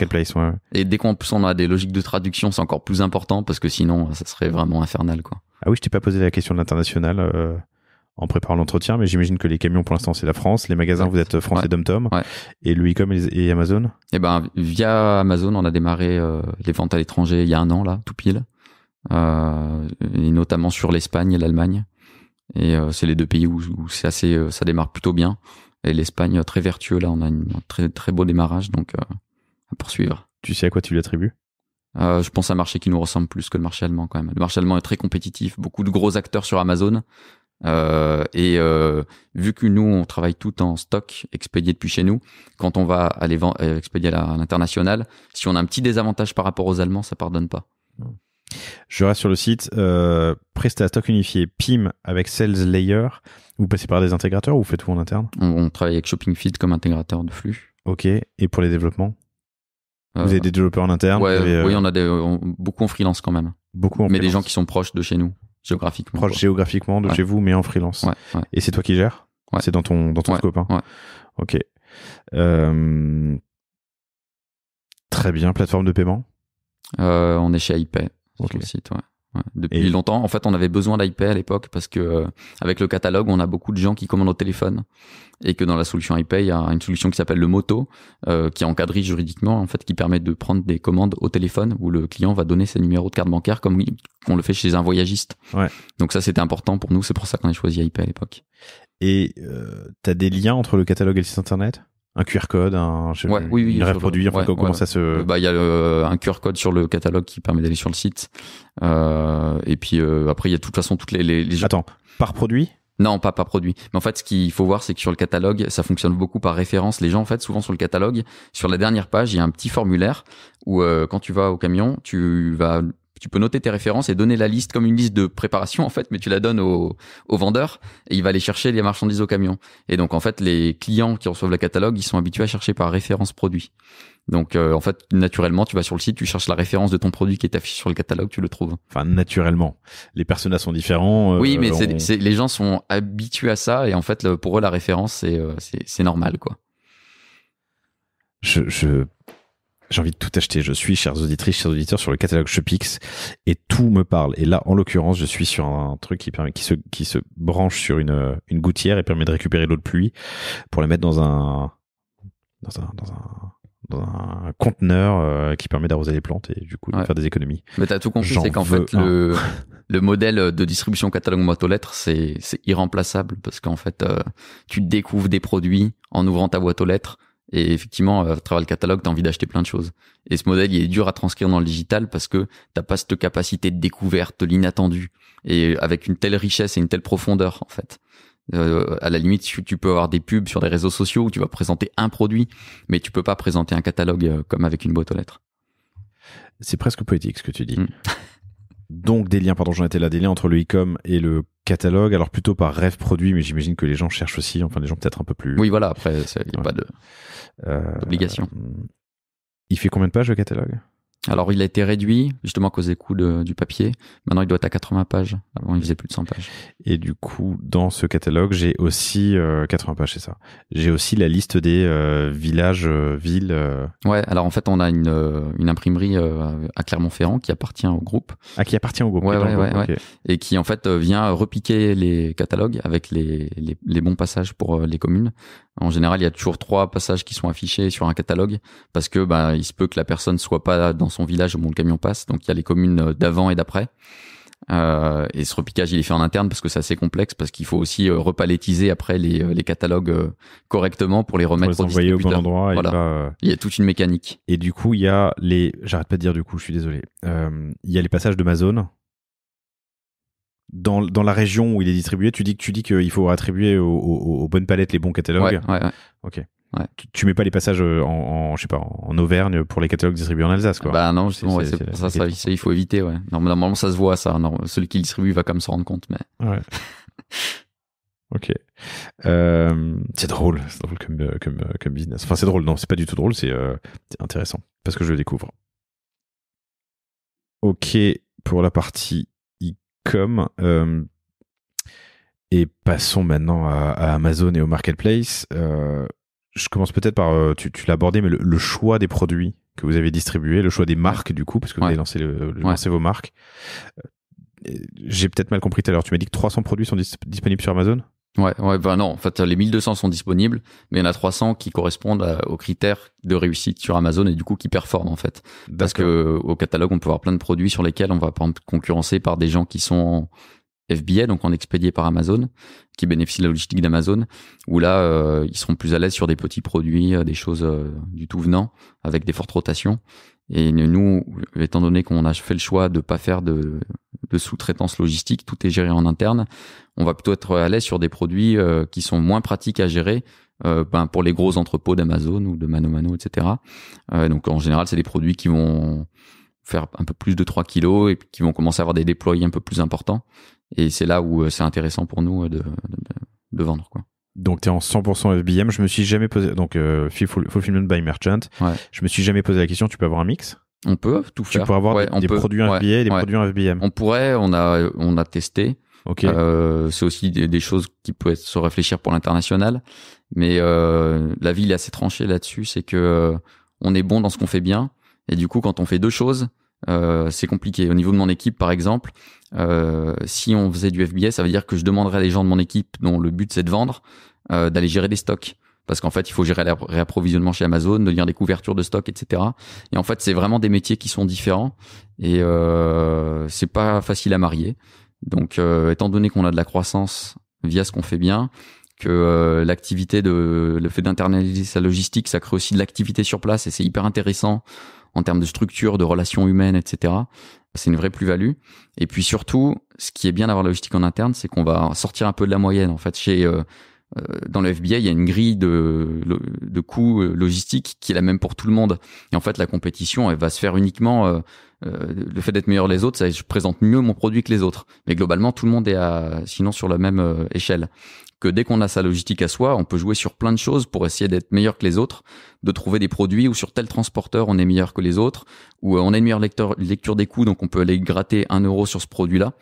Et dès qu'on on a des logiques de traduction, c'est encore plus important parce que sinon, ça serait vraiment infernal, quoi. Ah oui, je t'ai pas posé la question de l'international en préparant l'entretien, mais j'imagine que les camions pour l'instant c'est la France, les magasins vous êtes France et DomTom, et le com et, Amazon. Eh ben via Amazon on a démarré euh, les ventes à l'étranger il y a un an là, tout pile, euh, et notamment sur l'Espagne et l'Allemagne. Et euh, c'est les deux pays où, c'est assez, ça démarre plutôt bien. Et l'Espagne très vertueux là, on a un très très beau démarrage donc à poursuivre. Tu sais à quoi tu l'attribues euh, je pense à un marché qui nous ressemble plus que le marché allemand quand même. Le marché allemand est très compétitif, beaucoup de gros acteurs sur Amazon, euh, et euh, vu que nous, on travaille tout en stock expédié depuis chez nous, quand on va aller euh, expédier à l'international, si on a un petit désavantage par rapport aux Allemands, ça pardonne pas. Je reste sur le site, euh, à Stock Unifié, PIM avec Sales Layer, vous passez par des intégrateurs ou vous faites tout en interne on, travaille avec Shopping Feed comme intégrateur de flux. Ok, et pour les développements Vous avez des développeurs en interne Oui, on a des, beaucoup en freelance quand même. Beaucoup Mais des gens qui sont proches de chez nous géographiquement. Proche géographiquement de chez vous, mais en freelance. Et c'est toi qui gères C'est dans ton, dans ton copain hein Ok. Euh, très bien. Plateforme de paiement euh, On est chez iPay. Okay. Sur le site, ouais depuis longtemps. En fait, on avait besoin d'IP à l'époque parce que euh, avec le catalogue, on a beaucoup de gens qui commandent au téléphone et que dans la solution IP, il y a une solution qui s'appelle le moto euh, qui est encadrée juridiquement en fait, qui permet de prendre des commandes au téléphone où le client va donner ses numéros de carte bancaire comme on le fait chez un voyagiste. Donc ça, c'était important pour nous. C'est pour ça qu'on a choisi IP à l'époque. Et euh, t'as des liens entre le catalogue et le site internet un QR code, un, ouais, oui, oui, ça se... Euh, bah, il y a euh, un QR code sur le catalogue qui permet d'aller sur le site. Euh, et puis après, il y a de toute façon toutes les... les, Attends, par produit non, pas par produit. Mais en fait, ce qu'il faut voir, c'est que sur le catalogue, ça fonctionne beaucoup par référence. Les gens, en fait, souvent sur le catalogue, sur la dernière page, il y a un petit formulaire où quand tu vas au camion, tu vas tu peux noter tes références et donner la liste comme une liste de préparation en fait, mais tu la donnes au, au vendeur et il va aller chercher les marchandises au camion. Et donc en fait, les clients qui reçoivent le catalogue, ils sont habitués à chercher par référence produit. Donc euh, en fait, naturellement, tu vas sur le site, tu cherches la référence de ton produit qui est affiché sur le catalogue, tu le trouves. Enfin, naturellement. Les personnages sont différents. Euh, oui, mais les gens sont habitués à ça et en fait, pour eux, la référence, c'est euh, normal, quoi. Je, je, j'ai envie de tout acheter. Je suis, chers auditrices, chers auditeurs, sur le catalogue Shopix et tout me parle. Et là, en l'occurrence, je suis sur un truc qui, permet, qui, se, branche sur une, gouttière et permet de récupérer l'eau de pluie pour la mettre dans un, conteneur euh, qui permet d'arroser les plantes et du coup de faire des économies. Mais t'as tout compris, c'est qu'en fait, le, modèle de distribution catalogue boîte aux lettres, c'est irremplaçable parce qu'en fait, euh, tu découvres des produits en ouvrant ta boîte aux lettres et effectivement, à travers le catalogue, tu envie d'acheter plein de choses. Et ce modèle, il est dur à transcrire dans le digital parce que t'as pas cette capacité de découverte, de l'inattendu, et avec une telle richesse et une telle profondeur, en fait. Euh, à la limite, tu peux avoir des pubs sur les réseaux sociaux où tu vas présenter un produit, mais tu peux pas présenter un catalogue euh, comme avec une boîte aux lettres. C'est presque poétique ce que tu dis. Hmm. Donc des liens, pardon j'en étais là, des liens entre le e-com et le catalogue, alors plutôt par rêve produit, mais j'imagine que les gens cherchent aussi, enfin les gens peut-être un peu plus. Oui, voilà, après, il n'y a pas euh, d'obligation. il fait combien de pages le catalogue alors, il a été réduit, justement, à cause des coûts du papier. Maintenant, il doit être à 80 pages. Avant, il faisait plus de 100 pages. Et du coup, dans ce catalogue, j'ai aussi 80 euh, pages, c'est ça. J'ai aussi la liste des euh, villages, euh, villes. Ouais, alors en fait, on a une, imprimerie à Clermont-Ferrand qui appartient au groupe. Ah, qui appartient au groupe. Ouais, ouais, ouais, Et qui, en fait, vient repiquer les catalogues avec les, les bons passages pour les communes. En général, il y a toujours trois passages qui sont affichés sur un catalogue parce que bah, il se peut que la personne soit pas dans son village au moment où le camion passe. Donc il y a les communes euh, d'avant et d'après. Euh, et ce repiquage, il est fait en interne parce que c'est assez complexe, parce qu'il faut aussi euh, repalettiser après les, les catalogues correctement pour les remettre pour au bon endroit. Voilà. Il y a toute une mécanique. Et du coup, il y a les. J'arrête pas de dire du coup, je suis désolé. il y a les passages de ma zone dans, la région où il est distribué, tu dis que tu dis qu'il faut attribuer aux, bonnes palettes les bons catalogues. Ok. Tu, ne mets pas les passages euh, en, je sais pas, en Auvergne pour les catalogues distribués en Alsace, Bah non, ça, ça, ça, il faut éviter, normalement, ça se voit, ça. celui qui distribue va comme se rendre compte, mais. ok. Euh, c'est drôle, c'est euh, comme, business. Enfin, c'est drôle, non, c'est pas du tout drôle, c'est intéressant parce que je le découvre. Ok, pour la partie euh, et passons maintenant à, Amazon et au marketplace. Euh, je commence peut-être par euh, tu, tu l'as abordé, mais le, choix des produits que vous avez distribués, le choix des marques du coup, parce que vous avez lancé, le, vos marques j'ai peut-être mal compris tout à l'heure. Tu m'as dit que 300 produits sont disponibles sur Amazon Ouais, ouais, ben non. En fait, les 1200 sont disponibles, mais il y en a 300 qui correspondent aux critères de réussite sur Amazon et du coup qui performent en fait. Parce que euh, au catalogue, on peut avoir plein de produits sur lesquels on va concurrencé concurrencer par des gens qui sont FBA, donc en expédié par Amazon, qui bénéficient de la logistique d'Amazon, où là, euh, ils seront plus à l'aise sur des petits produits, euh, des choses du tout venant, avec des fortes rotations. Et nous, étant donné qu'on a fait le choix de pas faire de, sous-traitance logistique, tout est géré en interne, on va plutôt être à l'aise sur des produits euh, qui sont moins pratiques à gérer euh, ben, pour les gros entrepôts d'Amazon ou de Mano Mano, etc. Euh, donc en général, c'est des produits qui vont faire un peu plus de 3 kilos et qui vont commencer à avoir des déployés un peu plus importants. Et c'est là où c'est intéressant pour nous de, de vendre. Quoi. Donc tu es en 100% FBM. Je me suis jamais posé donc euh, fulfillment by merchant. Je me suis jamais posé la question. Tu peux avoir un mix On peut tout faire. Tu peux avoir des, produits FBA, et des produits FBM. On pourrait. On a on a testé. Euh, c'est aussi des, choses qui peuvent se réfléchir pour l'international. Mais euh, la ville est assez tranchée là-dessus. C'est que on est bon dans ce qu'on fait bien. Et du coup, quand on fait deux choses, euh, c'est compliqué. Au niveau de mon équipe, par exemple, euh, si on faisait du FBS ça veut dire que je demanderais à des gens de mon équipe dont le but c'est de vendre, euh, d'aller gérer des stocks. Parce qu'en fait, il faut gérer le réapprovisionnement chez Amazon, de lire des couvertures de stock, etc. Et en fait, c'est vraiment des métiers qui sont différents et c'est pas facile à marier. Donc, étant donné qu'on a de la croissance via ce qu'on fait bien, que l'activité de le fait d'internaliser sa logistique, ça crée aussi de l'activité sur place et c'est hyper intéressant en termes de structure, de relations humaines, etc. C'est une vraie plus-value. Et puis surtout, ce qui est bien d'avoir la logistique en interne, c'est qu'on va sortir un peu de la moyenne. En fait, chez euh, euh dans le fbi il y a une grille de, de coûts euh, logistiques qui est la même pour tout le monde. Et en fait, la compétition, elle va se faire uniquement euh, le fait d'être meilleur les autres, ça je présente mieux mon produit que les autres. Mais globalement, tout le monde est à, sinon sur la même échelle que dès qu'on a sa logistique à soi, on peut jouer sur plein de choses pour essayer d'être meilleur que les autres, de trouver des produits où sur tel transporteur on est meilleur que les autres, ou euh, on a une meilleure lecture des coûts, donc on peut aller gratter un euro sur ce produit-là.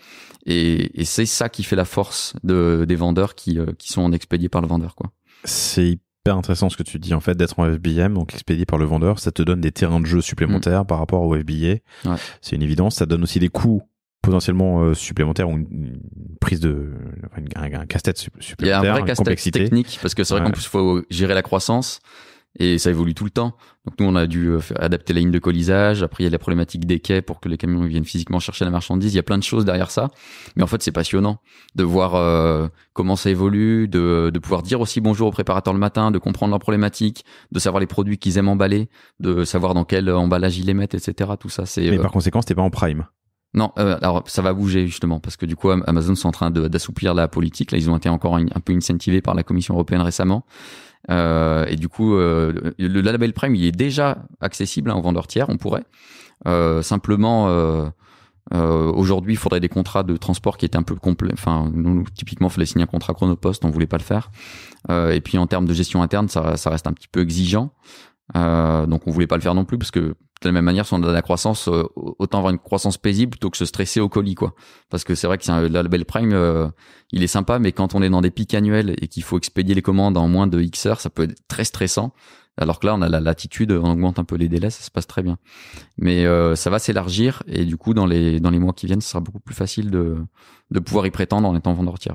Et, c'est ça qui fait la force des vendeurs qui, euh, sont expédiés par le vendeur. quoi. C'est hyper intéressant ce que tu dis en fait d'être en FBM donc expédié par le vendeur ça te donne des terrains de jeu supplémentaires mmh. par rapport au FBA c'est une évidence ça donne aussi des coûts potentiellement euh, supplémentaire ou une, prise de un, casse-tête supplémentaire, il y a un vrai casse-tête technique parce que c'est vrai qu'en plus faut gérer la croissance et ça évolue tout le temps. Donc nous on a dû euh, adapter la ligne de colisage, après il y a la problématique des quais pour que les camions viennent physiquement chercher la marchandise, il y a plein de choses derrière ça. Mais en fait c'est passionnant de voir euh, comment ça évolue, de, de, pouvoir dire aussi bonjour aux préparateurs le matin, de comprendre leurs problématiques, de savoir les produits qu'ils aiment emballer, de savoir dans quel emballage ils les mettent, etc. Tout ça c'est... Mais par conséquent c'était pas en prime non, euh, alors ça va bouger justement parce que du coup Amazon sont en train d'assouplir la politique. Là, ils ont été encore un, peu incentivés par la Commission européenne récemment. Euh, et du coup, euh, le label Prime, il est déjà accessible hein, aux vendeurs tiers, on pourrait. simplement, aujourd'hui, il faudrait des contrats de transport qui étaient un peu complets. Enfin, nous, typiquement, il fallait signer un contrat Chronopost, on voulait pas le faire. et puis en termes de gestion interne, ça, ça reste un petit peu exigeant. donc on voulait pas le faire non plus parce que de la même manière, si on a de la croissance, euh, autant avoir une croissance paisible plutôt que se stresser au colis, quoi. Parce que c'est vrai que c'est un label prime, euh, il est sympa, mais quand on est dans des pics annuels et qu'il faut expédier les commandes en moins de X heures, ça peut être très stressant. Alors que là, on a la latitude, on augmente un peu les délais, ça se passe très bien. Mais euh, ça va s'élargir et du coup, dans les dans les mois qui viennent, ce sera beaucoup plus facile de de pouvoir y prétendre en étant vendeur tiers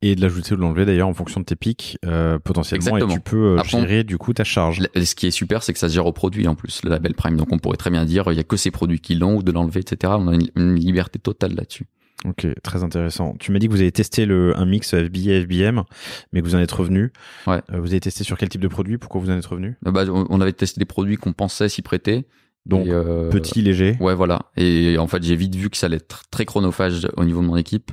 et de l'ajouter ou de l'enlever d'ailleurs en fonction de tes pics euh, potentiellement et tu peux euh, gérer du coup ta charge. Ce qui est super c'est que ça se gère au produit en plus le label Prime donc on pourrait très bien dire il y a que ces produits qui l'ont ou de l'enlever etc on a une, liberté totale là-dessus. Ok, très intéressant. Tu m'as dit que vous avez testé le, un mix FBI et FBM, mais que vous en êtes revenu. Ouais. Euh, vous avez testé sur quel type de produit Pourquoi vous en êtes revenu bah, On avait testé des produits qu'on pensait s'y prêter, donc euh, petit, léger. Ouais, voilà. Et en fait, j'ai vite vu que ça allait être très chronophage au niveau de mon équipe.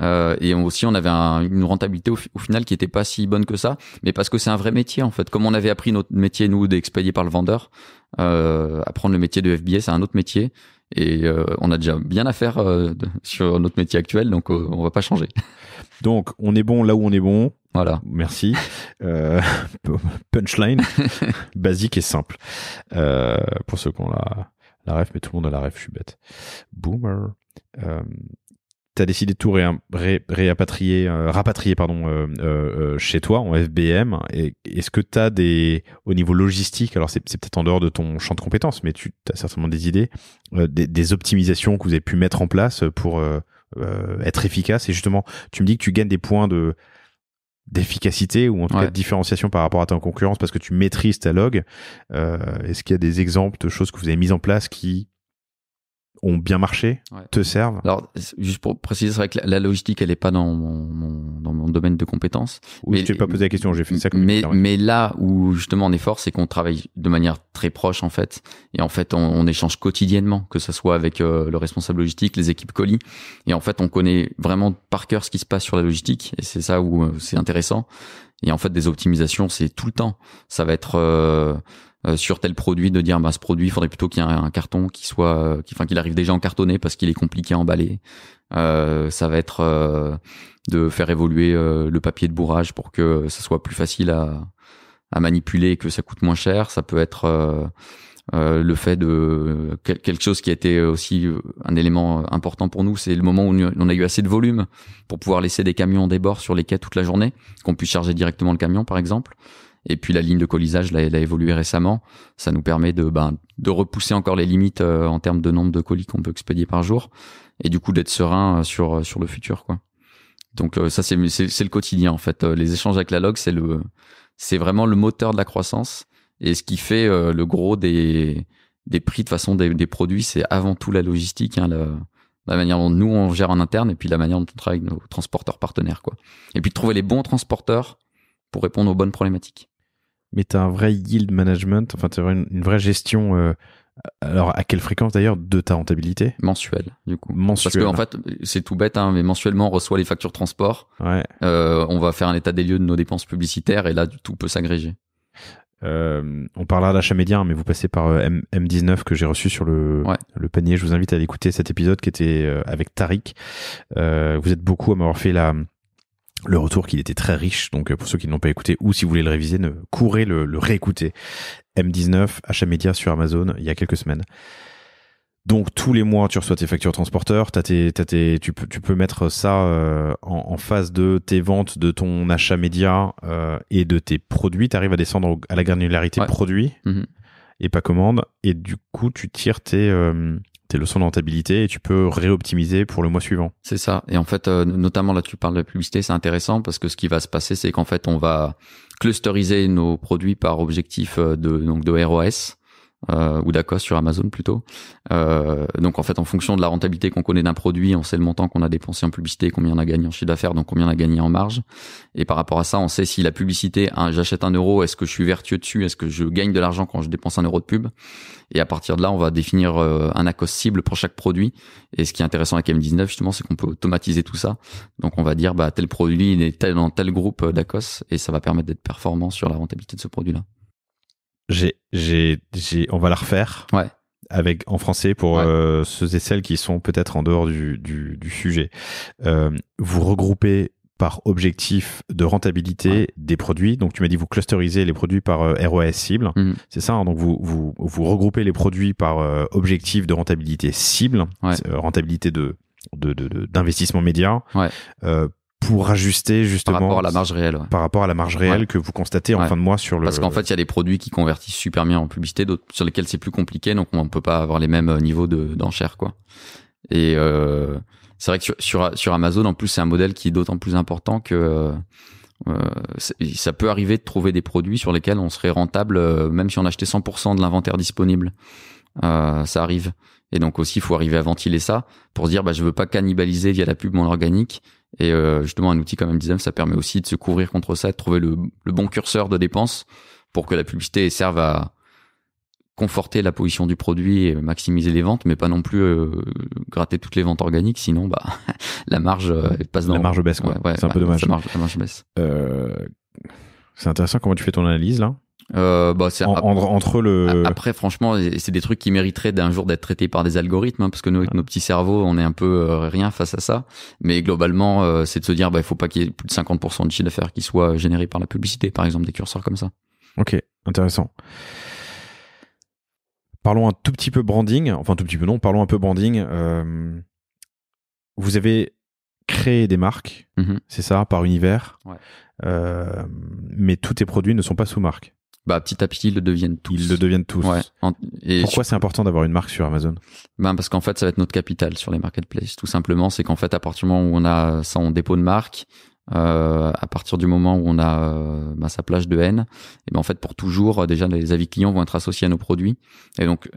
Euh, et aussi, on avait une rentabilité au, final qui n'était pas si bonne que ça, mais parce que c'est un vrai métier en fait. Comme on avait appris notre métier nous d'expédier par le vendeur, euh, apprendre le métier de FBA, c'est un autre métier. Et euh, on a déjà bien à faire euh, sur notre métier actuel, donc euh, on va pas changer. Donc on est bon là où on est bon. Voilà. Merci. punchline basique et simple. pour ceux qui ont la, la ref, mais tout le monde a la ref, je suis bête. Boomer tu as décidé de tout ré euh, rapatrier pardon, euh, euh, chez toi en FBM. Est-ce que tu as des, au niveau logistique, alors c'est peut-être en dehors de ton champ de compétences, mais tu as certainement des idées, des, optimisations que vous avez pu mettre en place pour être efficace Et justement, tu me dis que tu gagnes des points de d'efficacité ou en tout cas de différenciation par rapport à ta concurrence parce que tu maîtrises ta log. Est-ce qu'il y a des exemples de choses que vous avez mises en place qui ont bien marché, te servent Alors, juste pour préciser, c'est vrai que la, logistique, elle n'est pas dans mon, dans mon, domaine de compétences. Oui, mais, je pas posé la question, j'ai fait ça mais, mais là où justement on est fort, c'est qu'on travaille de manière très proche en fait. Et en fait, on, échange quotidiennement, que ce soit avec euh, le responsable logistique, les équipes colis. Et en fait, on connaît vraiment par cœur ce qui se passe sur la logistique. Et c'est ça où euh, c'est intéressant. Et en fait, des optimisations, c'est tout le temps. Ça va être... Euh, euh, sur tel produit de dire bah ce produit il faudrait plutôt qu'il y ait un, carton qui soit euh, qui enfin qu'il arrive déjà en cartonné parce qu'il est compliqué à emballer euh, ça va être de faire évoluer le papier de bourrage pour que ça soit plus facile à, manipuler et que ça coûte moins cher ça peut être le fait de quelque chose qui a été aussi un élément important pour nous, c'est le moment où on a eu assez de volume pour pouvoir laisser des camions en débord sur les quais toute la journée, qu'on puisse charger directement le camion par exemple. Et puis la ligne de colisage, là, elle a évolué récemment. Ça nous permet de, ben, de repousser encore les limites euh, en termes de nombre de colis qu'on peut expédier par jour, et du coup d'être serein euh, sur euh, sur le futur, quoi. Donc ça, c'est c'est le quotidien en fait. Les échanges avec la log, c'est le c'est vraiment le moteur de la croissance et ce qui fait le gros des des prix de façon des, produits, c'est avant tout la logistique. Hein, la manière dont nous on gère en interne et puis la manière dont on travaille avec nos transporteurs partenaires quoi. Et puis de trouver les bons transporteurs pour répondre aux bonnes problématiques mais tu as un vrai yield management, enfin, tu as une, vraie gestion. Euh, alors, à quelle fréquence d'ailleurs de ta rentabilité Mensuelle, du coup. Parce qu'en en fait, c'est tout bête, hein, mais mensuellement, on reçoit les factures transport. Ouais. Euh, on va faire un état des lieux de nos dépenses publicitaires et là, tout peut s'agréger. Euh, on parlera d'achat média, hein, mais vous passez par M 19 que j'ai reçu sur le, le, panier. Je vous invite à l'écouter cet épisode qui était avec Tariq. vous êtes beaucoup à m'avoir fait la, le retour qu'il était très riche. Donc euh, pour ceux qui ne l'ont pas écouté ou si vous voulez le réviser, ne courez le, le réécouter. M19, achat média sur Amazon il y a quelques semaines. Donc tous les mois, tu reçois tes factures transporteurs, T'as tes, tes, tu, peux, tu, peux, mettre ça euh, en, en, face de tes ventes, de ton achat média euh, et de tes produits. Tu arrives à descendre à la granularité produit mm-hmm. et pas commande. Et du coup, tu tires tes, leçon leçons de rentabilité et tu peux réoptimiser pour le mois suivant. C'est ça. Et en fait, euh, notamment là, tu parles de la publicité, c'est intéressant parce que ce qui va se passer, c'est qu'en fait, on va clusteriser nos produits par objectif euh, de, donc de ROS. Euh, ou d'Acos sur Amazon plutôt. Euh, donc en fait, en fonction de la rentabilité qu'on connaît d'un produit, on sait le montant qu'on a dépensé en publicité, combien on a gagné en chiffre d'affaires, donc combien on a gagné en marge. Et par rapport à ça, on sait si la publicité, hein, j'achète un euro, est-ce que je suis vertueux dessus, est-ce que je gagne de l'argent quand je dépense un euro de pub. Et à partir de là, on va définir euh, un Acos cible pour chaque produit. Et ce qui est intéressant avec M19 justement, c'est qu'on peut automatiser tout ça. Donc on va dire bah tel produit il est dans tel groupe d'Acos et ça va permettre d'être performant sur la rentabilité de ce produit-là j'ai, j'ai, j'ai, on va la refaire. Ouais. Avec, en français pour euh, ceux et celles qui sont peut-être en dehors du, du, du sujet. Euh, vous regroupez par objectif de rentabilité des produits. Donc, tu m'as dit, vous clusterisez les produits par euh, ROS cible. Mmh. C'est ça. Hein. donc, vous, vous, vous, regroupez les produits par objectif de rentabilité cible, ouais. rentabilité de, de, de, de d'investissement média ouais pour ajuster justement par rapport à la marge réelle par rapport à la marge réelle que vous constatez en fin de mois sur le parce qu'en fait il y a des produits qui convertissent super bien en publicité d'autres sur lesquels c'est plus compliqué donc on peut pas avoir les mêmes euh, niveaux de d'enchères quoi et euh, c'est vrai que sur, sur, Amazon en plus c'est un modèle qui est d'autant plus important que euh, ça peut arriver de trouver des produits sur lesquels on serait rentable euh, même si on achetait 100% de l'inventaire disponible euh, ça arrive et donc aussi il faut arriver à ventiler ça pour se dire bah je veux pas cannibaliser via la pub mon organique et euh, justement, un outil comme M19, ça permet aussi de se couvrir contre ça, de trouver le, bon curseur de dépenses pour que la publicité serve à conforter la position du produit et maximiser les ventes, mais pas non plus euh, gratter toutes les ventes organiques, sinon bah la marge euh, passe dans la marge baisse. Ouais, c'est un peu dommage. La marge, la euh, c'est intéressant comment tu fais ton analyse là euh, bah, c'est entre, le après franchement c'est des trucs qui mériteraient d'un jour d'être traités par des algorithmes hein, parce que nous avec nos petits cerveaux on est un peu euh, rien face à ça mais globalement euh, c'est de se dire bah il faut pas qu'il y ait plus de 50% de chiffre d'affaires qui soit euh, généré par la publicité par exemple des curseurs comme ça ok intéressant parlons un tout petit peu branding enfin tout petit peu non parlons un peu branding vous avez créé des marques mm-hmm. c'est ça par univers mais tous tes produits ne sont pas sous marque bah, petit à petit, ils le deviennent tous. Ils le deviennent tous. Pourquoi c'est important d'avoir une marque sur Amazon ben Parce qu'en fait, ça va être notre capital sur les marketplaces. Tout simplement, c'est qu'en fait, à partir du moment où on a son dépôt de marque, euh, à partir du moment où on a euh, ben, sa plage de haine, et ben en fait pour toujours euh, déjà les avis clients vont être associés à nos produits et donc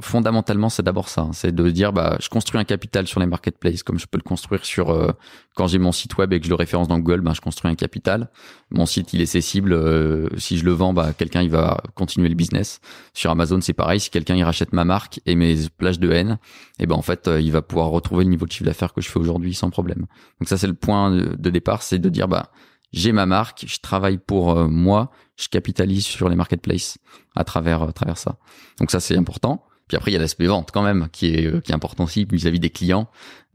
fondamentalement, c'est d'abord ça. Hein. C'est de dire, bah, je construis un capital sur les marketplaces, comme je peux le construire sur euh, quand j'ai mon site web et que je le référence dans Google, ben je construis un capital. Mon site, il est cessible. Euh, si je le vends, bah, quelqu'un il va continuer le business. Sur Amazon, c'est pareil. Si quelqu'un il rachète ma marque et mes plages de haine, et eh ben en fait, euh, il va pouvoir retrouver le niveau de chiffre d'affaires que je fais aujourd'hui sans problème. Donc ça, c'est le point de départ, c'est de dire, bah, j'ai ma marque, je travaille pour moi, je capitalise sur les marketplaces à travers, travers ça. Donc ça, c'est important. Puis après, il y a l'aspect vente quand même qui est, euh, est important aussi vis-à-vis des clients.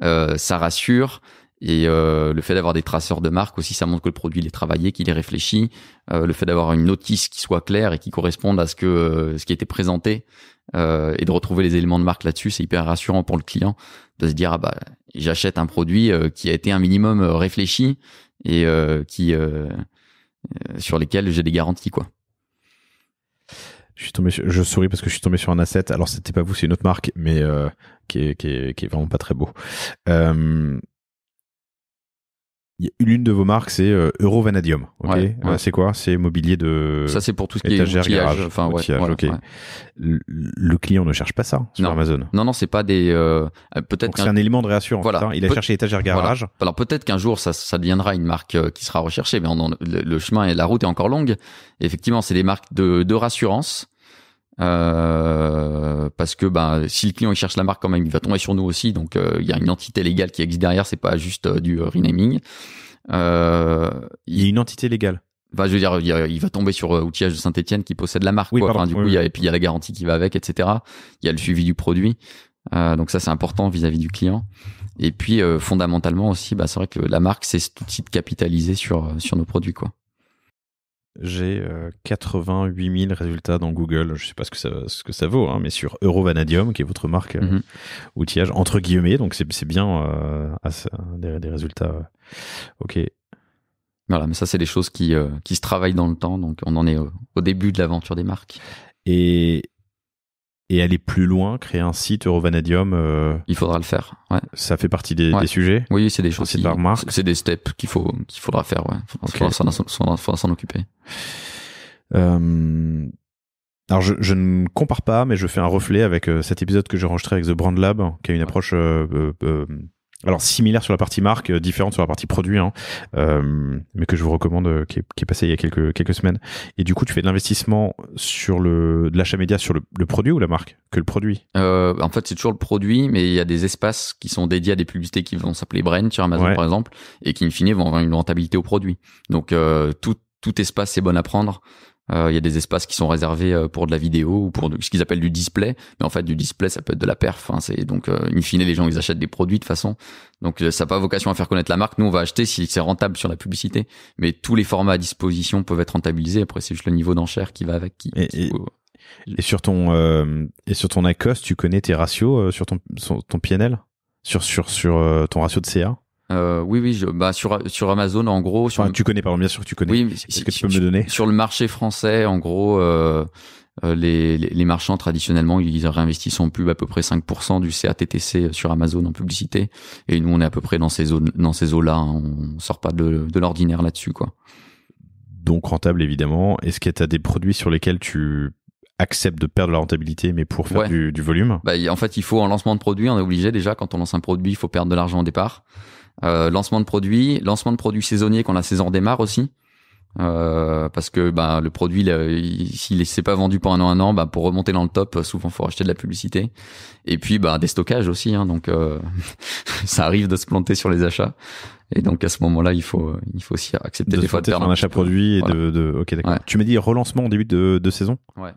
Euh, ça rassure. Et euh, le fait d'avoir des traceurs de marque aussi, ça montre que le produit il est travaillé, qu'il est réfléchi. le fait d'avoir une notice qui soit claire et qui corresponde à ce que ce qui était présenté et de retrouver les éléments de marque là-dessus, c'est hyper rassurant pour le client de se dire ah bah j'achète un produit qui a été un minimum réfléchi et qui euh, sur lesquels j'ai des garanties, quoi. Je suis tombé, je souris parce que je suis tombé sur un asset. Alors c'était pas vous, c'est une autre marque, mais euh, qui, est, qui, est, vraiment pas très beau. Euh, L'une de vos marques, c'est euh, Eurovanadium euh, C'est quoi C'est mobilier de. Ça, c'est pour tout ce qui est outillage. Garage, enfin, le, client ne cherche pas ça sur Amazon. Non, non, c'est pas des. Euh, peut-être. C'est un élément de réassurance. Voilà. Hein. Il a cherché étagère garage. Alors peut-être qu'un jour, ça, ça, deviendra une marque qui sera recherchée, mais on en, le, chemin et la route est encore longue. effectivement, c'est des marques de, de rassurance euh, parce que ben si le client il cherche la marque quand même, il va tomber sur nous aussi. Donc euh, il y a une entité légale qui existe derrière, c'est pas juste euh, du renaming. il y a une entité légale. Bah, je veux dire, il, va tomber sur Outillage de Saint-Etienne qui possède la marque. quoi. du coup, et puis il y a la garantie qui va avec, etc. Il y a le suivi du produit. donc ça, c'est important vis-à-vis du client. Et puis fondamentalement aussi, bah, c'est vrai que la marque, c'est tout outil de capitaliser sur, sur nos produits. quoi j'ai 88 euh, 000 résultats dans Google. Je ne sais pas ce que ça, ce que ça vaut, hein, mais sur Eurovanadium, qui est votre marque euh, mhm. outillage, entre guillemets. Donc, c'est bien euh, des, résultats. OK. Voilà, mais ça, c'est des choses qui, se travaillent dans le temps. Donc, on en est au début de l'aventure des marques. Et et aller plus loin, créer un site Eurovanadium. Euh, il faudra le faire. Ouais. Ça fait partie des, sujets. Oui, c'est des choses. C'est des steps qu'il faut qu'il faudra faire. Ouais. Faudra s'en occuper. Euh, alors je, ne compare pas, mais je fais un reflet avec euh, cet épisode que j'ai enregistré avec The Brand Lab, qui a une approche euh, alors similaire sur la partie marque, euh, différente sur la partie produit, hein, euh, mais que je vous recommande, euh, qui, est, qui, passé il y a quelques, quelques semaines. Et du coup, tu fais de l'investissement sur le l'achat média sur le, produit ou la marque que le produit En fait, c'est toujours le produit, mais il y a des espaces qui sont dédiés à des publicités qui vont s'appeler brand sur Amazon par exemple, et qui in fine vont avoir une rentabilité au produit. Donc tout tout espace est bon à prendre. Euh, il y a des espaces qui sont réservés euh, pour de la vidéo ou pour ce qu'ils appellent du display. Mais en fait, du display, ça peut être de la perf. Hein. C'est donc, euh, in fine, les gens, ils achètent des produits de façon. Donc, euh, ça n'a pas vocation à faire connaître la marque. Nous, on va acheter si c'est rentable sur la publicité. Mais tous les formats à disposition peuvent être rentabilisés. Après, c'est juste le niveau d'enchère qui va avec. Qui, et, sur ton euh, et sur ton Icos tu connais tes ratios sur ton ton PNL sur sur sur ton ratio de CA euh, oui, oui, bah sur sur Amazon en gros. Sur tu connais, pardon, bien sûr, tu connais. Oui, tu peux sur, me le donner Sur le marché français, en gros, euh, euh, les, les, marchands traditionnellement, ils réinvestissent en pub à peu près 5% du CATTC sur Amazon en publicité, et nous, on est à peu près dans ces zones, dans ces eaux-là. Hein. on sort pas de, de l'ordinaire là-dessus, quoi. Donc rentable évidemment. Est-ce que tu as des produits sur lesquels tu acceptes de perdre la rentabilité, mais pour faire du, du, volume bah, En fait, il faut en lancement de produit, on est obligé déjà, quand on lance un produit, il faut perdre de l'argent au départ. Euh, lancement de produits, lancement de produits saisonniers quand la saison démarre aussi. Euh, parce que ben le produit, s'il s'est pas vendu pendant un an, un an bah, pour remonter dans le top, souvent faut acheter de la publicité. Et puis bah, des stockages aussi, hein, donc euh, ça arrive de se planter sur les achats. Et donc à ce moment-là, il faut, il faut aussi accepter des fois de faire un achat produit. Et de, de, Ok, d'accord. Tu m'as dit relancement au début de, de saison. Ouais.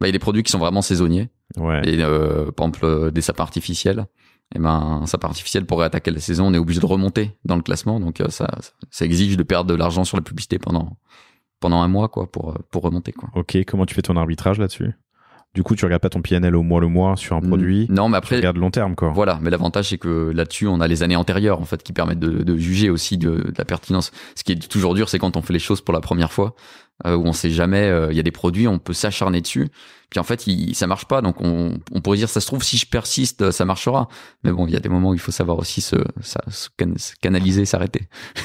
Bah, il y a des produits qui sont vraiment saisonniers. Ouais. Et euh, par exemple des sapins artificiels. Et eh ben, ça part artificiel pour attaquer la saison. On est obligé de remonter dans le classement, donc euh, ça, ça exige de perdre de l'argent sur la publicité pendant, pendant un mois quoi, pour, euh, pour remonter. Quoi. Ok, comment tu fais ton arbitrage là-dessus du coup, tu regardes pas ton PNL au mois le mois sur un produit. Non, mais après, tu regardes long terme, quoi. Voilà, mais l'avantage c'est que là-dessus, on a les années antérieures en fait qui permettent de, juger aussi de, la pertinence. Ce qui est toujours dur, c'est quand on fait les choses pour la première fois. Euh, où on sait jamais, euh, il y a des produits, on peut s'acharner dessus. Puis en fait, ça marche pas. Donc on, pourrait dire, ça se trouve, si je persiste, ça marchera. Mais bon, il y a des moments où il faut savoir aussi se, canaliser, s'arrêter.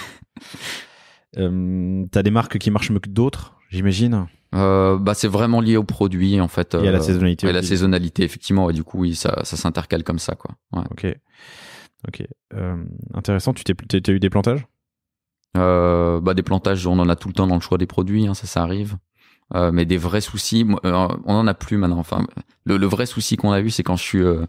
Euh, t'as des marques qui marchent mieux que d'autres, j'imagine. bah c'est vraiment lié au produit en fait. Et à la saisonnalité. Et la saisonnalité, effectivement. Et du coup, ça, s'intercale comme ça, quoi. Ok. Ok. intéressant. Tu t'es, t'as eu des plantages euh, bah, des plantages, on en a tout le temps dans le choix des produits, hein, ça, ça arrive. Euh, mais des vrais soucis, euh, on en a plus maintenant. Enfin, le, vrai souci qu'on a eu, c'est quand je suis euh,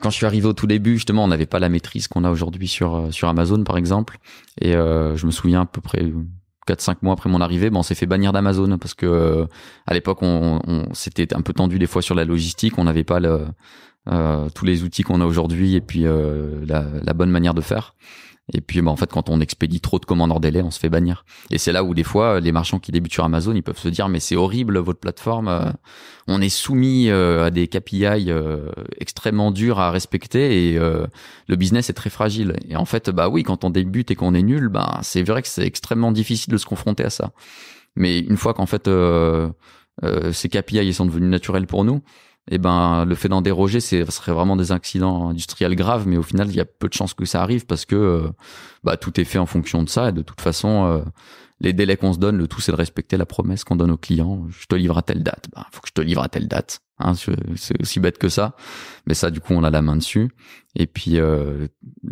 quand je suis arrivé au tout début, justement, on n'avait pas la maîtrise qu'on a aujourd'hui sur sur Amazon, par exemple. Et je me souviens à peu près quatre cinq mois après mon arrivée, bon on s'est fait bannir d'Amazon parce que à l'époque, on, on c'était un peu tendu des fois sur la logistique. On n'avait pas tous les outils qu'on a aujourd'hui et puis la bonne manière de faire. Et puis, bah, en fait, quand on expédie trop de commandes hors délai, on se fait bannir. Et c'est là où des fois, les marchands qui débutent sur Amazon, ils peuvent se dire, mais c'est horrible votre plateforme. Euh, on est soumis euh, à des KPI euh, extrêmement durs à respecter et le business est très fragile. Et en fait, bah oui, quand on débute et qu'on est nul, bah c'est vrai que c'est extrêmement difficile de se confronter à ça. Mais une fois qu'en fait ces KPI sont devenus naturels pour nous, eh ben, le fait d'en déroger, ce serait vraiment des accidents industriels graves, mais au final, il y a peu de chances que ça arrive parce que euh, bah, tout est fait en fonction de ça. Et de toute façon, euh, les délais qu'on se donne, le tout, c'est de respecter la promesse qu'on donne aux clients. Je te livre à telle date. Il bah, faut que je te livre à telle date. Hein, c'est aussi bête que ça. Mais ça, du coup, on a la main dessus. Et puis, euh,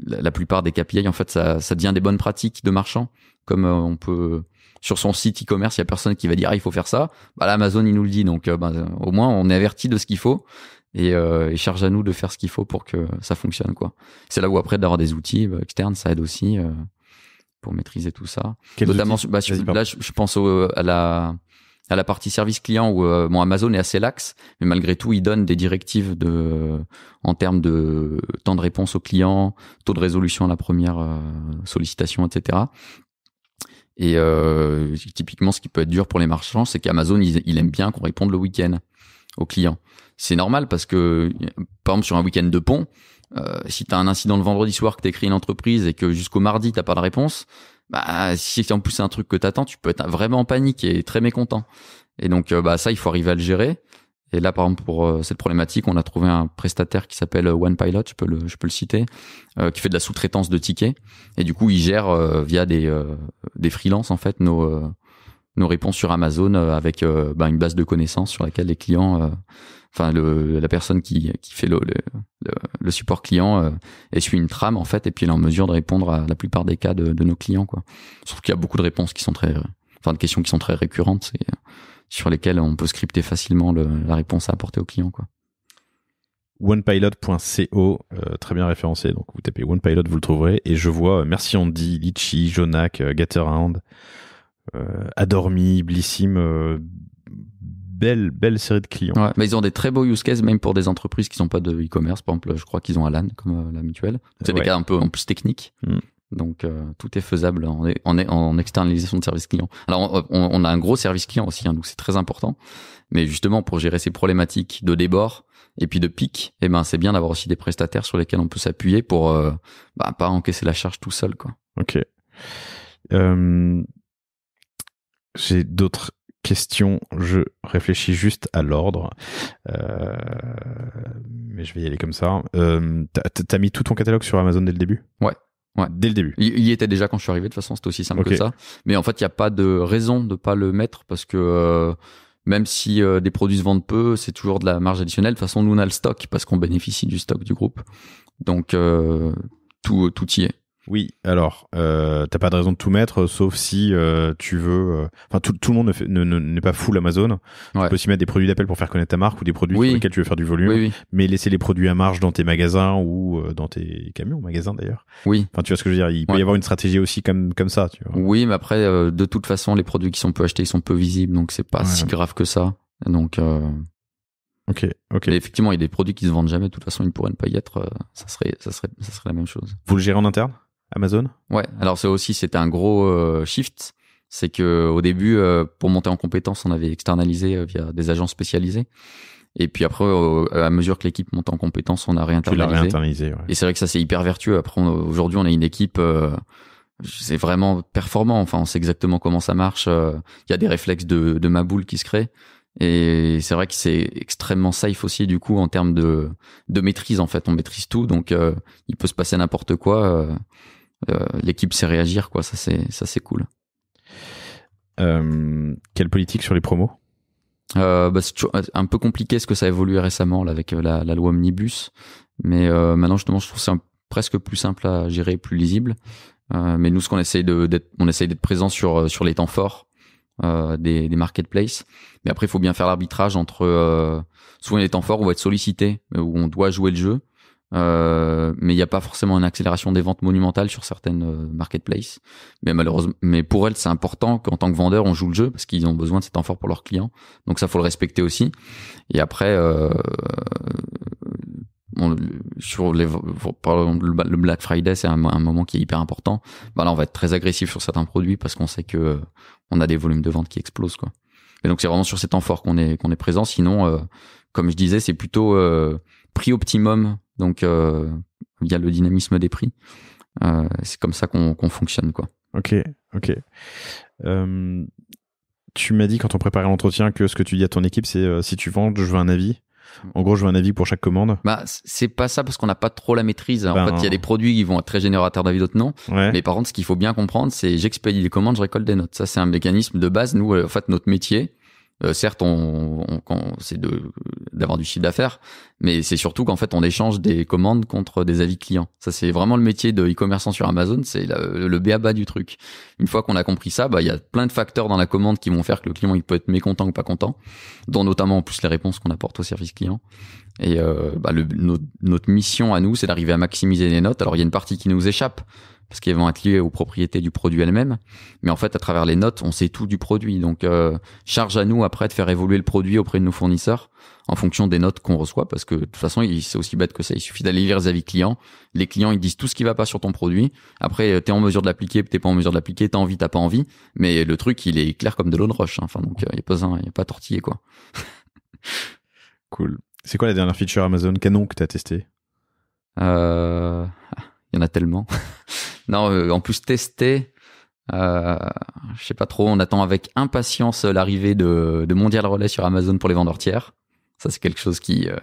la, plupart des KPI, en fait, ça, ça devient des bonnes pratiques de marchands. Comme on peut sur son site e-commerce, il y a personne qui va dire ah, il faut faire ça. Bah, là, Amazon, il nous le dit. Donc, euh, ben, au moins, on est averti de ce qu'il faut. Et, euh, charge à nous de faire ce qu'il faut pour que ça fonctionne quoi. C'est là où après d'avoir des outils bah, externes ça aide aussi euh, pour maîtriser tout ça. Notamment bah, là je, pense à la à la partie service client où euh, Amazon est assez laxe, mais malgré tout, il donne des directives de, en termes de temps de réponse au client, taux de résolution à la première sollicitation, etc. Et euh, typiquement, ce qui peut être dur pour les marchands, c'est qu'Amazon, il, aime bien qu'on réponde le week-end aux clients. C'est normal parce que, par exemple, sur un week-end de pont, euh, si tu as un incident le vendredi soir, que tu écris une entreprise et que jusqu'au mardi, t'as pas de réponse, bah, si en plus un truc que attends, tu peux être vraiment en panique et très mécontent. Et donc, euh, bah, ça, il faut arriver à le gérer. Et là, par exemple, pour euh, cette problématique, on a trouvé un prestataire qui s'appelle euh, OnePilot, je peux le, je peux le citer, euh, qui fait de la sous-traitance de tickets. Et du coup, il gère via des, des freelances, en fait, nos, nos réponses sur Amazon avec ben, une base de connaissances sur laquelle les clients, enfin, la personne qui, qui fait le, le, support client essuie une trame, en fait, et puis elle est en mesure de répondre à la plupart des cas de, de nos clients, quoi. Sauf qu'il y a beaucoup de réponses qui sont très, enfin, de questions qui sont très récurrentes. C'est, sur lesquels on peut scripter facilement la réponse à apporter au client. Quoi. OnePilot.co, euh, très bien référencé. Donc vous tapez OnePilot, vous le trouverez. Et je vois, euh, merci Andy, Litchi, Jonak, euh, euh, Adormi, Blissim belle, belle série de clients. mais ils ont des très beaux use cases, même pour des entreprises qui n'ont pas de e-commerce. Par exemple, je crois qu'ils ont Alan comme la mutuelle. C'est des cas un peu en plus techniques. Mm. Donc euh, tout est faisable en, en, externalisation de service client. Alors on, a un gros service client aussi, hein, donc c'est très important. Mais justement pour gérer ces problématiques de débord et puis de pic, eh ben c'est bien d'avoir aussi des prestataires sur lesquels on peut s'appuyer pour euh, bah, pas encaisser la charge tout seul, quoi. Ok. Euh, j'ai d'autres questions. Je réfléchis juste à l'ordre, mais je vais y aller comme ça. T'as mis tout ton catalogue sur Amazon dès le début. Ouais. Ouais. Dès le début. Il, y était déjà quand je suis arrivé, de toute façon, c'était aussi simple que ça. Mais en fait, il n'y a pas de raison de ne pas le mettre parce que euh, même si euh, des produits se vendent peu, c'est toujours de la marge additionnelle. De toute façon, nous, on a le stock parce qu'on bénéficie du stock du groupe. Donc, euh, tout y est. Oui, alors, euh, t'as pas de raison de tout mettre, sauf si euh, tu veux. Euh, enfin, tout, tout, le monde n'est ne pas full Amazon. Tu peux aussi mettre des produits d'appel pour faire connaître ta marque ou des produits sur lesquels tu veux faire du volume. Mais laisser les produits à marge dans tes magasins ou euh, dans tes camions, magasins d'ailleurs. Oui. Enfin, tu vois ce que je veux dire. Il peut y avoir une stratégie aussi comme, comme ça. Tu vois. Oui, mais après, de toute façon, les produits qui sont peu achetés, ils sont peu visibles, donc c'est pas si grave que ça. Donc. Ok, ok. effectivement, il y a des produits qui se vendent jamais. De toute façon, ils ne pourraient pas y être. ça serait, ça serait, ça serait la même chose. Vous le gérez en interne Amazon Ouais, alors ça aussi, c'était un gros euh, shift. C'est que au début, euh, pour monter en compétence, on avait externalisé euh, via des agents spécialisés. Et puis après, à mesure que l'équipe monte en compétence, on a réinternalisé. réinternalisé Et c'est vrai que ça, c'est hyper vertueux. Après, aujourd'hui, on a une équipe, c'est vraiment performant. Enfin, on sait exactement comment ça marche. Il y a des réflexes de, de ma boule qui se créent. Et c'est vrai que c'est extrêmement safe aussi, du coup, en termes de, maîtrise, en fait. On maîtrise tout, donc il peut se passer n'importe quoi. Euh, l'équipe sait réagir, quoi. Ça, c'est, cool. Euh, quelle politique sur les promos euh, bah, C'est un peu compliqué ce que ça a évolué récemment avec la, loi Omnibus. Mais maintenant, justement, je trouve que c'est presque plus simple à gérer, plus lisible. mais nous, ce qu'on essaye d'être, on essaye d'être présent sur, sur les temps forts. des, marketplaces. Mais après, il faut bien faire l'arbitrage entre soit souvent les temps forts où être sollicité, où on doit jouer le jeu, euh, mais il n'y a pas forcément une accélération des ventes monumentales sur certaines euh, marketplaces. Mais malheureusement, mais pour elles, c'est important qu'en tant que vendeur, on joue le jeu parce qu'ils ont besoin de cet effort pour leurs clients. Donc ça, faut le respecter aussi. Et après, euh, sur les, par le Black Friday, c'est un, moment qui est hyper important. Ben là, on va être très agressif sur certains produits parce qu'on sait que euh, on a des volumes de vente qui explosent, quoi. Et donc c'est vraiment sur cet temps qu'on est qu'on est présent. Sinon, comme je disais, c'est plutôt prix optimum, donc euh, via le dynamisme des prix. Euh, c'est comme ça qu'on fonctionne, quoi. Ok, ok. Euh, tu m'as dit quand on préparait l'entretien que ce que tu dis à ton équipe, c'est euh, si tu vends, je veux un avis. En gros, je veux un avis pour chaque commande. Bah, c'est pas ça parce qu'on n'a pas trop la maîtrise. En ben fait, il y a des produits qui vont être très générateurs d'avis d'autres non. Mais par contre, ce qu'il faut bien comprendre, c'est j'expédie les commandes, je récolte des notes. Ça, c'est un mécanisme de base. Nous, en fait, notre métier, euh, certes, on, c'est d'avoir du chiffre d'affaires, mais c'est surtout qu'en fait, on échange des commandes contre des avis clients. Ça, c'est vraiment le métier de e-commerçant sur Amazon, c'est le béaba du truc. Une fois qu'on a compris ça, bah, il y a plein de facteurs dans la commande qui vont faire que le client il peut être mécontent ou pas content, dont notamment en plus les réponses qu'on apporte au service client. Et euh, bah, notre, mission à nous, c'est d'arriver à maximiser les notes. Alors, il y a une partie qui nous échappe parce qu'elles vont être liées aux propriétés du produit elle-même. Mais en fait, à travers les notes, on sait tout du produit. Donc, euh, charge à nous après de faire évoluer le produit auprès de nos fournisseurs en fonction des notes qu'on reçoit, parce que de toute façon, c'est aussi bête que ça. Il suffit d'aller lire les avis clients. Les clients, ils disent tout ce qui va pas sur ton produit. Après, euh, t'es en mesure de l'appliquer, t'es pas en mesure de l'appliquer, t'as envie, t'as pas envie. Mais le truc, il est clair comme de l'eau de roche. Hein. Enfin, donc, il euh, n'y a pas pas tortillé, quoi. cool. C'est quoi la dernière feature Amazon Canon que as testé? Euh... Il ah, y en a tellement. Non, euh, en plus tester, euh, je sais pas trop. On attend avec impatience l'arrivée de, de, Mondial Relais sur Amazon pour les vendeurs tiers. Ça, c'est quelque chose qui euh,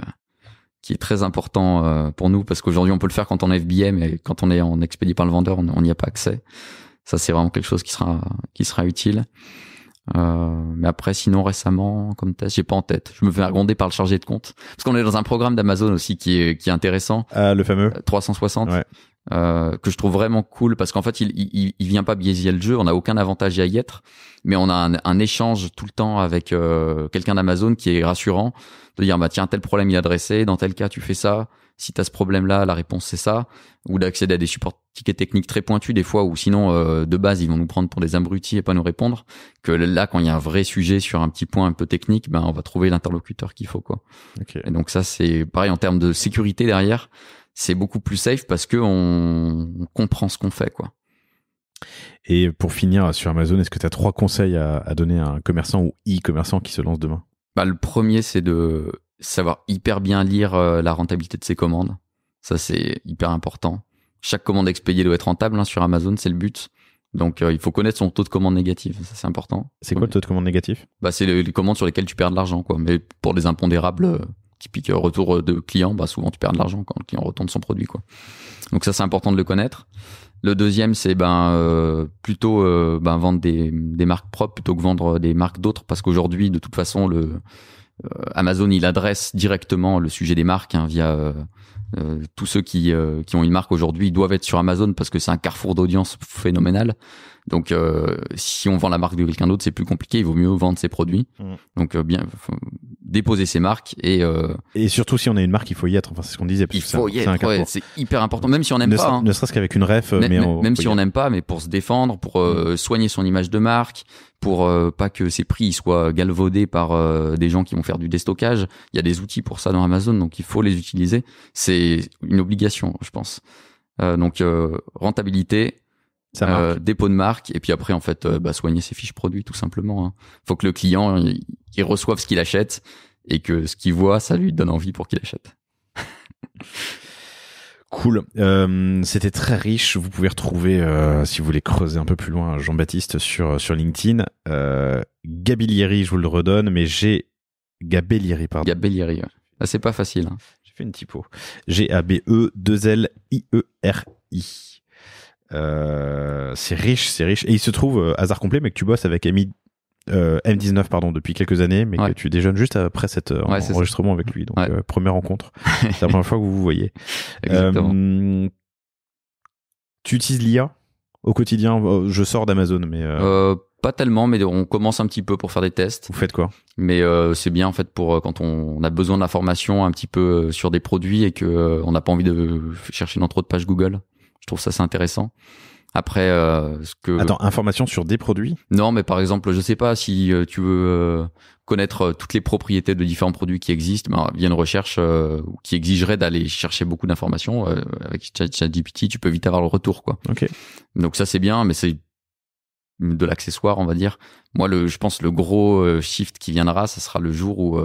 qui est très important euh, pour nous parce qu'aujourd'hui, on peut le faire quand on est FBM mais quand on est en expédie par le vendeur, on n'y a pas accès. Ça, c'est vraiment quelque chose qui sera qui sera utile. mais après, sinon récemment, comme test, j'ai pas en tête. Je me fais gronder par le chargé de compte parce qu'on est dans un programme d'Amazon aussi qui est qui est intéressant. Ah, le fameux. 360 euh, que je trouve vraiment cool parce qu'en fait il, il, il, vient pas biaiser le jeu, on n'a aucun avantage à y être, mais on a un, un échange tout le temps avec euh, quelqu'un d'Amazon qui est rassurant de dire bah tiens tel problème il est adressé, dans tel cas tu fais ça, si tu as ce problème là la réponse c'est ça, ou d'accéder à des supports tickets techniques très pointus des fois ou sinon euh, de base ils vont nous prendre pour des abrutis et pas nous répondre, que là quand il y a un vrai sujet sur un petit point un peu technique, ben on va trouver l'interlocuteur qu'il faut quoi. Et donc ça c'est pareil en termes de sécurité derrière c'est beaucoup plus safe parce que on, comprend ce qu'on fait, quoi. Et pour finir sur Amazon, est-ce que tu as trois conseils à, donner à un commerçant ou e-commerçant qui se lance demain bah, Le premier, c'est de savoir hyper bien lire euh, la rentabilité de ses commandes. Ça, c'est hyper important. Chaque commande expédiée doit être rentable hein, sur Amazon, c'est le but. Donc, euh, il faut connaître son taux de commande négatif. Ça, c'est important. C'est quoi le taux de commande négatif bah, C'est les, commandes sur lesquelles tu perds de l'argent, quoi. Mais pour des impondérables, euh, typique retour de client, bah souvent tu perds de l'argent quand le client retourne son produit. Quoi. Donc ça, c'est important de le connaître. Le deuxième, c'est ben euh, plutôt euh, ben, vendre des, marques propres plutôt que vendre des marques d'autres, parce qu'aujourd'hui, de toute façon, le euh, Amazon il adresse directement le sujet des marques hein, via tous ceux qui, ont une marque aujourd'hui doivent être sur Amazon parce que c'est un carrefour d'audience phénoménal. Donc si on vend la marque de quelqu'un d'autre, c'est plus compliqué. Il vaut mieux vendre ses produits. Mmh. Donc bien, déposer ses marques et euh, et surtout si on a une marque il faut y être enfin c'est ce qu'on disait parce il faut y être c'est hyper important même si on n'aime pas hein. ne serait-ce qu'avec une ref euh, mais, même si on n'aime pas mais pour se défendre pour euh, mm. soigner son image de marque pour pas que ses prix soient galvaudés par des gens qui vont faire du déstockage il y a des outils pour ça dans Amazon donc il faut les utiliser c'est une obligation je pense donc rentabilité euh, dépôt de marque et puis après en fait euh, bah, soigner ses fiches produits tout simplement. Hein. Faut que le client il, reçoive ce qu'il achète et que ce qu'il voit ça lui donne envie pour qu'il achète. Cool. Euh, c'était très riche. Vous pouvez retrouver, si vous voulez creuser un peu plus loin, Jean-Baptiste sur, sur LinkedIn. Euh, je vous le redonne, mais j'ai. Gabellieri, pardon. Gabellieri, ah, c'est pas facile. Hein. J'ai fait une typo. G-A-B-E-2-L-I-E-R-I. e 2 l i e r i euh, c'est riche, c'est riche. Et il se trouve, euh, hasard complet, mais que tu bosses avec Amy, euh, M19 pardon, depuis quelques années, mais que tu déjeunes juste après cet enregistrement avec lui. Donc, première rencontre. c'est la première fois que vous vous voyez. Exactement. tu utilises l'IA au quotidien Je sors d'Amazon, mais. Pas tellement, mais on commence un petit peu pour faire des tests. Vous faites quoi Mais c'est bien en fait pour quand on, a besoin d'informations un petit peu sur des produits et que on n'a pas envie de chercher dans trop de pages Google. Je trouve ça c'est intéressant. Après, euh, ce que attends, information sur des produits Non, mais par exemple, je sais pas si euh, tu veux euh, connaître toutes les propriétés de différents produits qui existent. Mais ben, il y a une recherche qui exigerait d'aller chercher beaucoup d'informations avec ChatGPT. Tu peux vite avoir le retour, quoi. Ok. Donc ça c'est bien, mais c'est de l'accessoire, on va dire. Moi, le, je pense le gros shift qui viendra, ça sera le jour où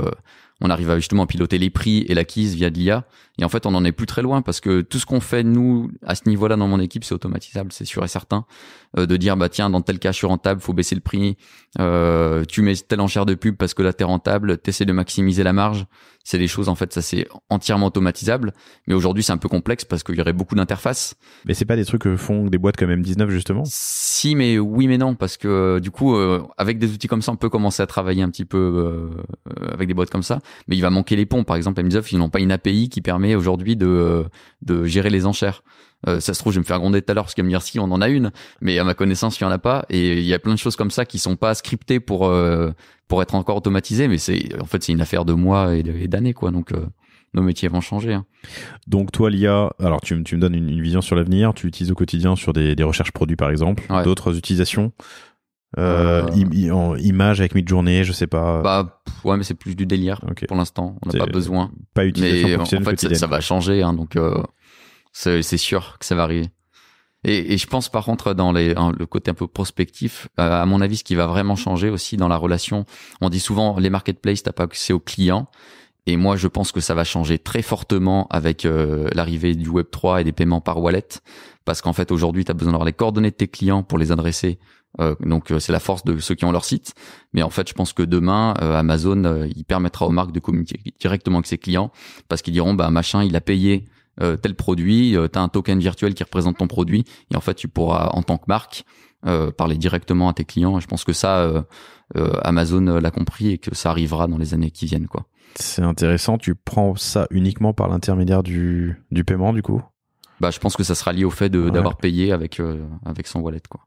on arrive à justement piloter les prix et l'acquise via de l'IA. Et en fait, on n'en est plus très loin parce que tout ce qu'on fait, nous, à ce niveau-là, dans mon équipe, c'est automatisable, c'est sûr et certain. Euh, de dire, bah tiens, dans tel cas, je suis rentable, faut baisser le prix. Euh, tu mets telle enchère de pub parce que là, t'es rentable. T'essaies de maximiser la marge. C'est des choses, en fait, ça c'est entièrement automatisable. Mais aujourd'hui, c'est un peu complexe parce qu'il y aurait beaucoup d'interfaces. Mais c'est pas des trucs que euh, font des boîtes comme M19, justement Si, mais oui, mais non. Parce que du coup, avec des outils comme ça, on peut commencer à travailler un petit peu avec des boîtes comme ça mais il va manquer les ponts. Par exemple, Ubisoft, ils n'ont pas une API qui permet aujourd'hui de, euh, gérer les enchères. Euh, ça se trouve, je vais me faire gronder tout à l'heure parce qu'elle me dire si on en a une, mais à ma connaissance, il y en a pas. Et il y a plein de choses comme ça qui sont pas scriptées pour euh, pour être encore automatisées, mais c'est en fait c'est une affaire de mois et d'années quoi. Donc nos métiers vont changer. Hein. Donc toi, l'IA, alors tu, me donnes une, vision sur l'avenir. Tu l'utilises au quotidien sur des, recherches produits par exemple, d'autres utilisations. Euh, euh. en image avec mi-journée, je sais pas. Bah ouais, mais c'est plus du délire pour l'instant. On n'a pas besoin. Pas utilisé. Mais en fait, ça, va changer, hein, donc euh, c'est sûr que ça va arriver. Et, je pense par contre dans hein, le côté un peu prospectif, à mon avis, ce qui va vraiment changer aussi dans la relation. On dit souvent les marketplaces, t'as pas accès aux clients. Et moi, je pense que ça va changer très fortement avec l'arrivée du Web3 et des paiements par wallet. Parce qu'en fait, aujourd'hui, tu as besoin d'avoir les coordonnées de tes clients pour les adresser euh, donc euh, c'est la force de ceux qui ont leur site. Mais en fait, je pense que demain, euh, Amazon, il permettra aux marques de communiquer directement avec ses clients parce qu'ils diront, bah machin, il a payé tel produit, tu as un token virtuel qui représente ton produit, et en fait, tu pourras, en tant que marque, parler directement à tes clients. je pense que ça, Amazon l'a compris et que ça arrivera dans les années qui viennent. quoi. C'est intéressant, tu prends ça uniquement par l'intermédiaire du, du paiement, du coup bah, je pense que ça sera lié au fait d'avoir payé avec, avec son wallet. Quoi.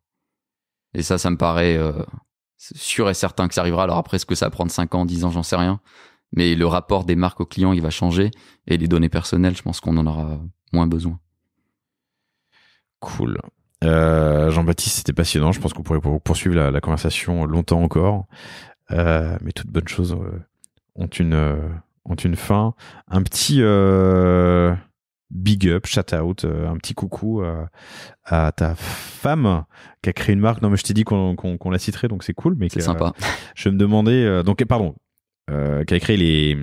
Et ça, ça me paraît euh, sûr et certain que ça arrivera. Alors après, est-ce que ça va prendre 5 ans, 10 ans, j'en sais rien. Mais le rapport des marques aux clients, il va changer. Et les données personnelles, je pense qu'on en aura moins besoin. Cool. Euh, Jean-Baptiste, c'était passionnant. Je pense qu'on pourrait poursuivre la, conversation longtemps encore. Euh, mais toutes bonnes choses ont une, ont une fin. Un petit big up, shout out, euh, un petit coucou euh, à ta femme qui a créé une marque. Non, mais je t'ai dit qu'on la citerait, donc c'est cool. Mais c'est euh, sympa. je me demandais, donc pardon, qui a créé les,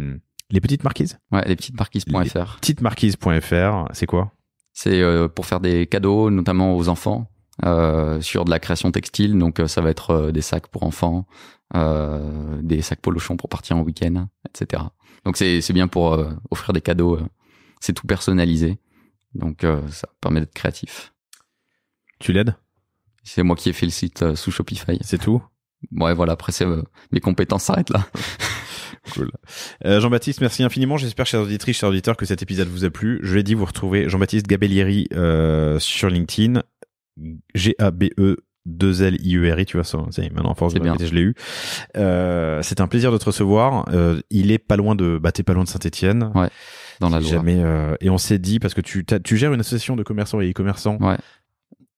les petites marquises. Ouais, les petites marquises.fr. Petites marquises.fr, c'est quoi C'est pour faire des cadeaux, notamment aux enfants. sur de la création textile. Donc ça va être des sacs pour enfants, des sacs polochons pour partir en week-end, etc. Donc c'est bien pour offrir des cadeaux c'est tout personnalisé. Donc euh, ça permet d'être créatif. Tu l'aides C'est moi qui ai fait le site euh, sous Shopify. C'est tout Ouais, voilà, après euh, mes compétences s'arrêtent là. cool. Jean-Baptiste, merci infiniment. J'espère, chers auditrices, chers auditeurs, que cet épisode vous a plu. Je l'ai dit, vous retrouvez Jean-Baptiste Gabellieri sur LinkedIn. G-A-B-E 2 L I U e R I, tu vois ça. maintenant force je l'ai eu. Euh, c'est un plaisir de te recevoir. il est pas loin de, bah t'es pas loin de saint etienne Ouais dans la Jamais, euh, et on s'est dit, parce que tu, tu gères une association de commerçants et e-commerçants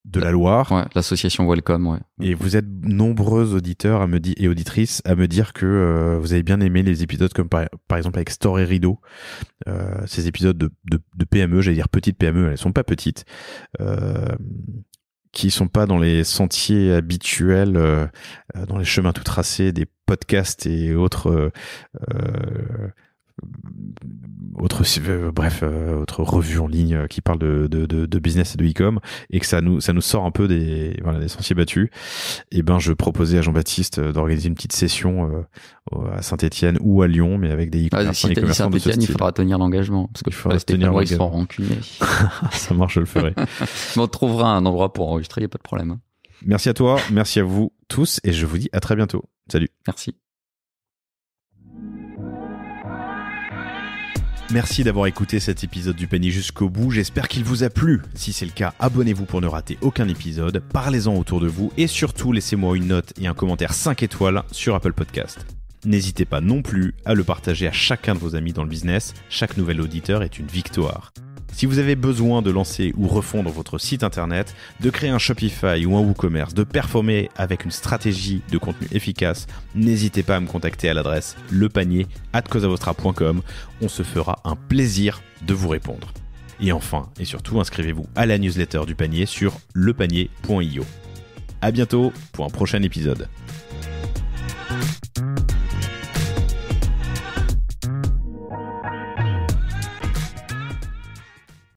de la Loire. Ouais, l'association Welcome, ouais. Et vous êtes nombreux auditeurs à me et auditrices à me dire que euh, vous avez bien aimé les épisodes comme par, par exemple avec Store et Rideau, euh, ces épisodes de, de, PME, e, j'allais dire petites PME, elles sont pas petites. Euh, qui sont pas dans les sentiers habituels, dans les chemins tout tracés des podcasts et autres euh, autre euh, bref euh, autre revue en ligne euh, qui parle de, de, business et de e-com et que ça nous ça nous sort un peu des sentiers battus et eh ben je proposais à Jean-Baptiste d'organiser une petite session à Saint-Étienne ou à Lyon mais avec des e-commerçants Saint-Étienne il faudra tenir l'engagement parce que il faudra tenir ils sont rancunés ça marche je le ferai on trouvera un endroit pour enregistrer il a pas de problème hein. merci à toi merci à vous tous et je vous dis à très bientôt salut merci Merci d'avoir écouté cet épisode du Penny jusqu'au bout. J'espère qu'il vous a plu. Si c'est le cas, abonnez-vous pour ne rater aucun épisode, parlez-en autour de vous et surtout laissez-moi une note et un commentaire 5 étoiles sur Apple Podcast. N'hésitez pas non plus à le partager à chacun de vos amis dans le business. Chaque nouvel auditeur est une victoire. Si vous avez besoin de lancer ou refondre votre site internet, de créer un Shopify ou un WooCommerce, de performer avec une stratégie de contenu efficace, n'hésitez pas à me contacter à l'adresse lepanier@cosavostra.com. On se fera un plaisir de vous répondre. Et enfin, et surtout, inscrivez-vous à la newsletter du panier sur lepanier.io. À bientôt pour un prochain épisode.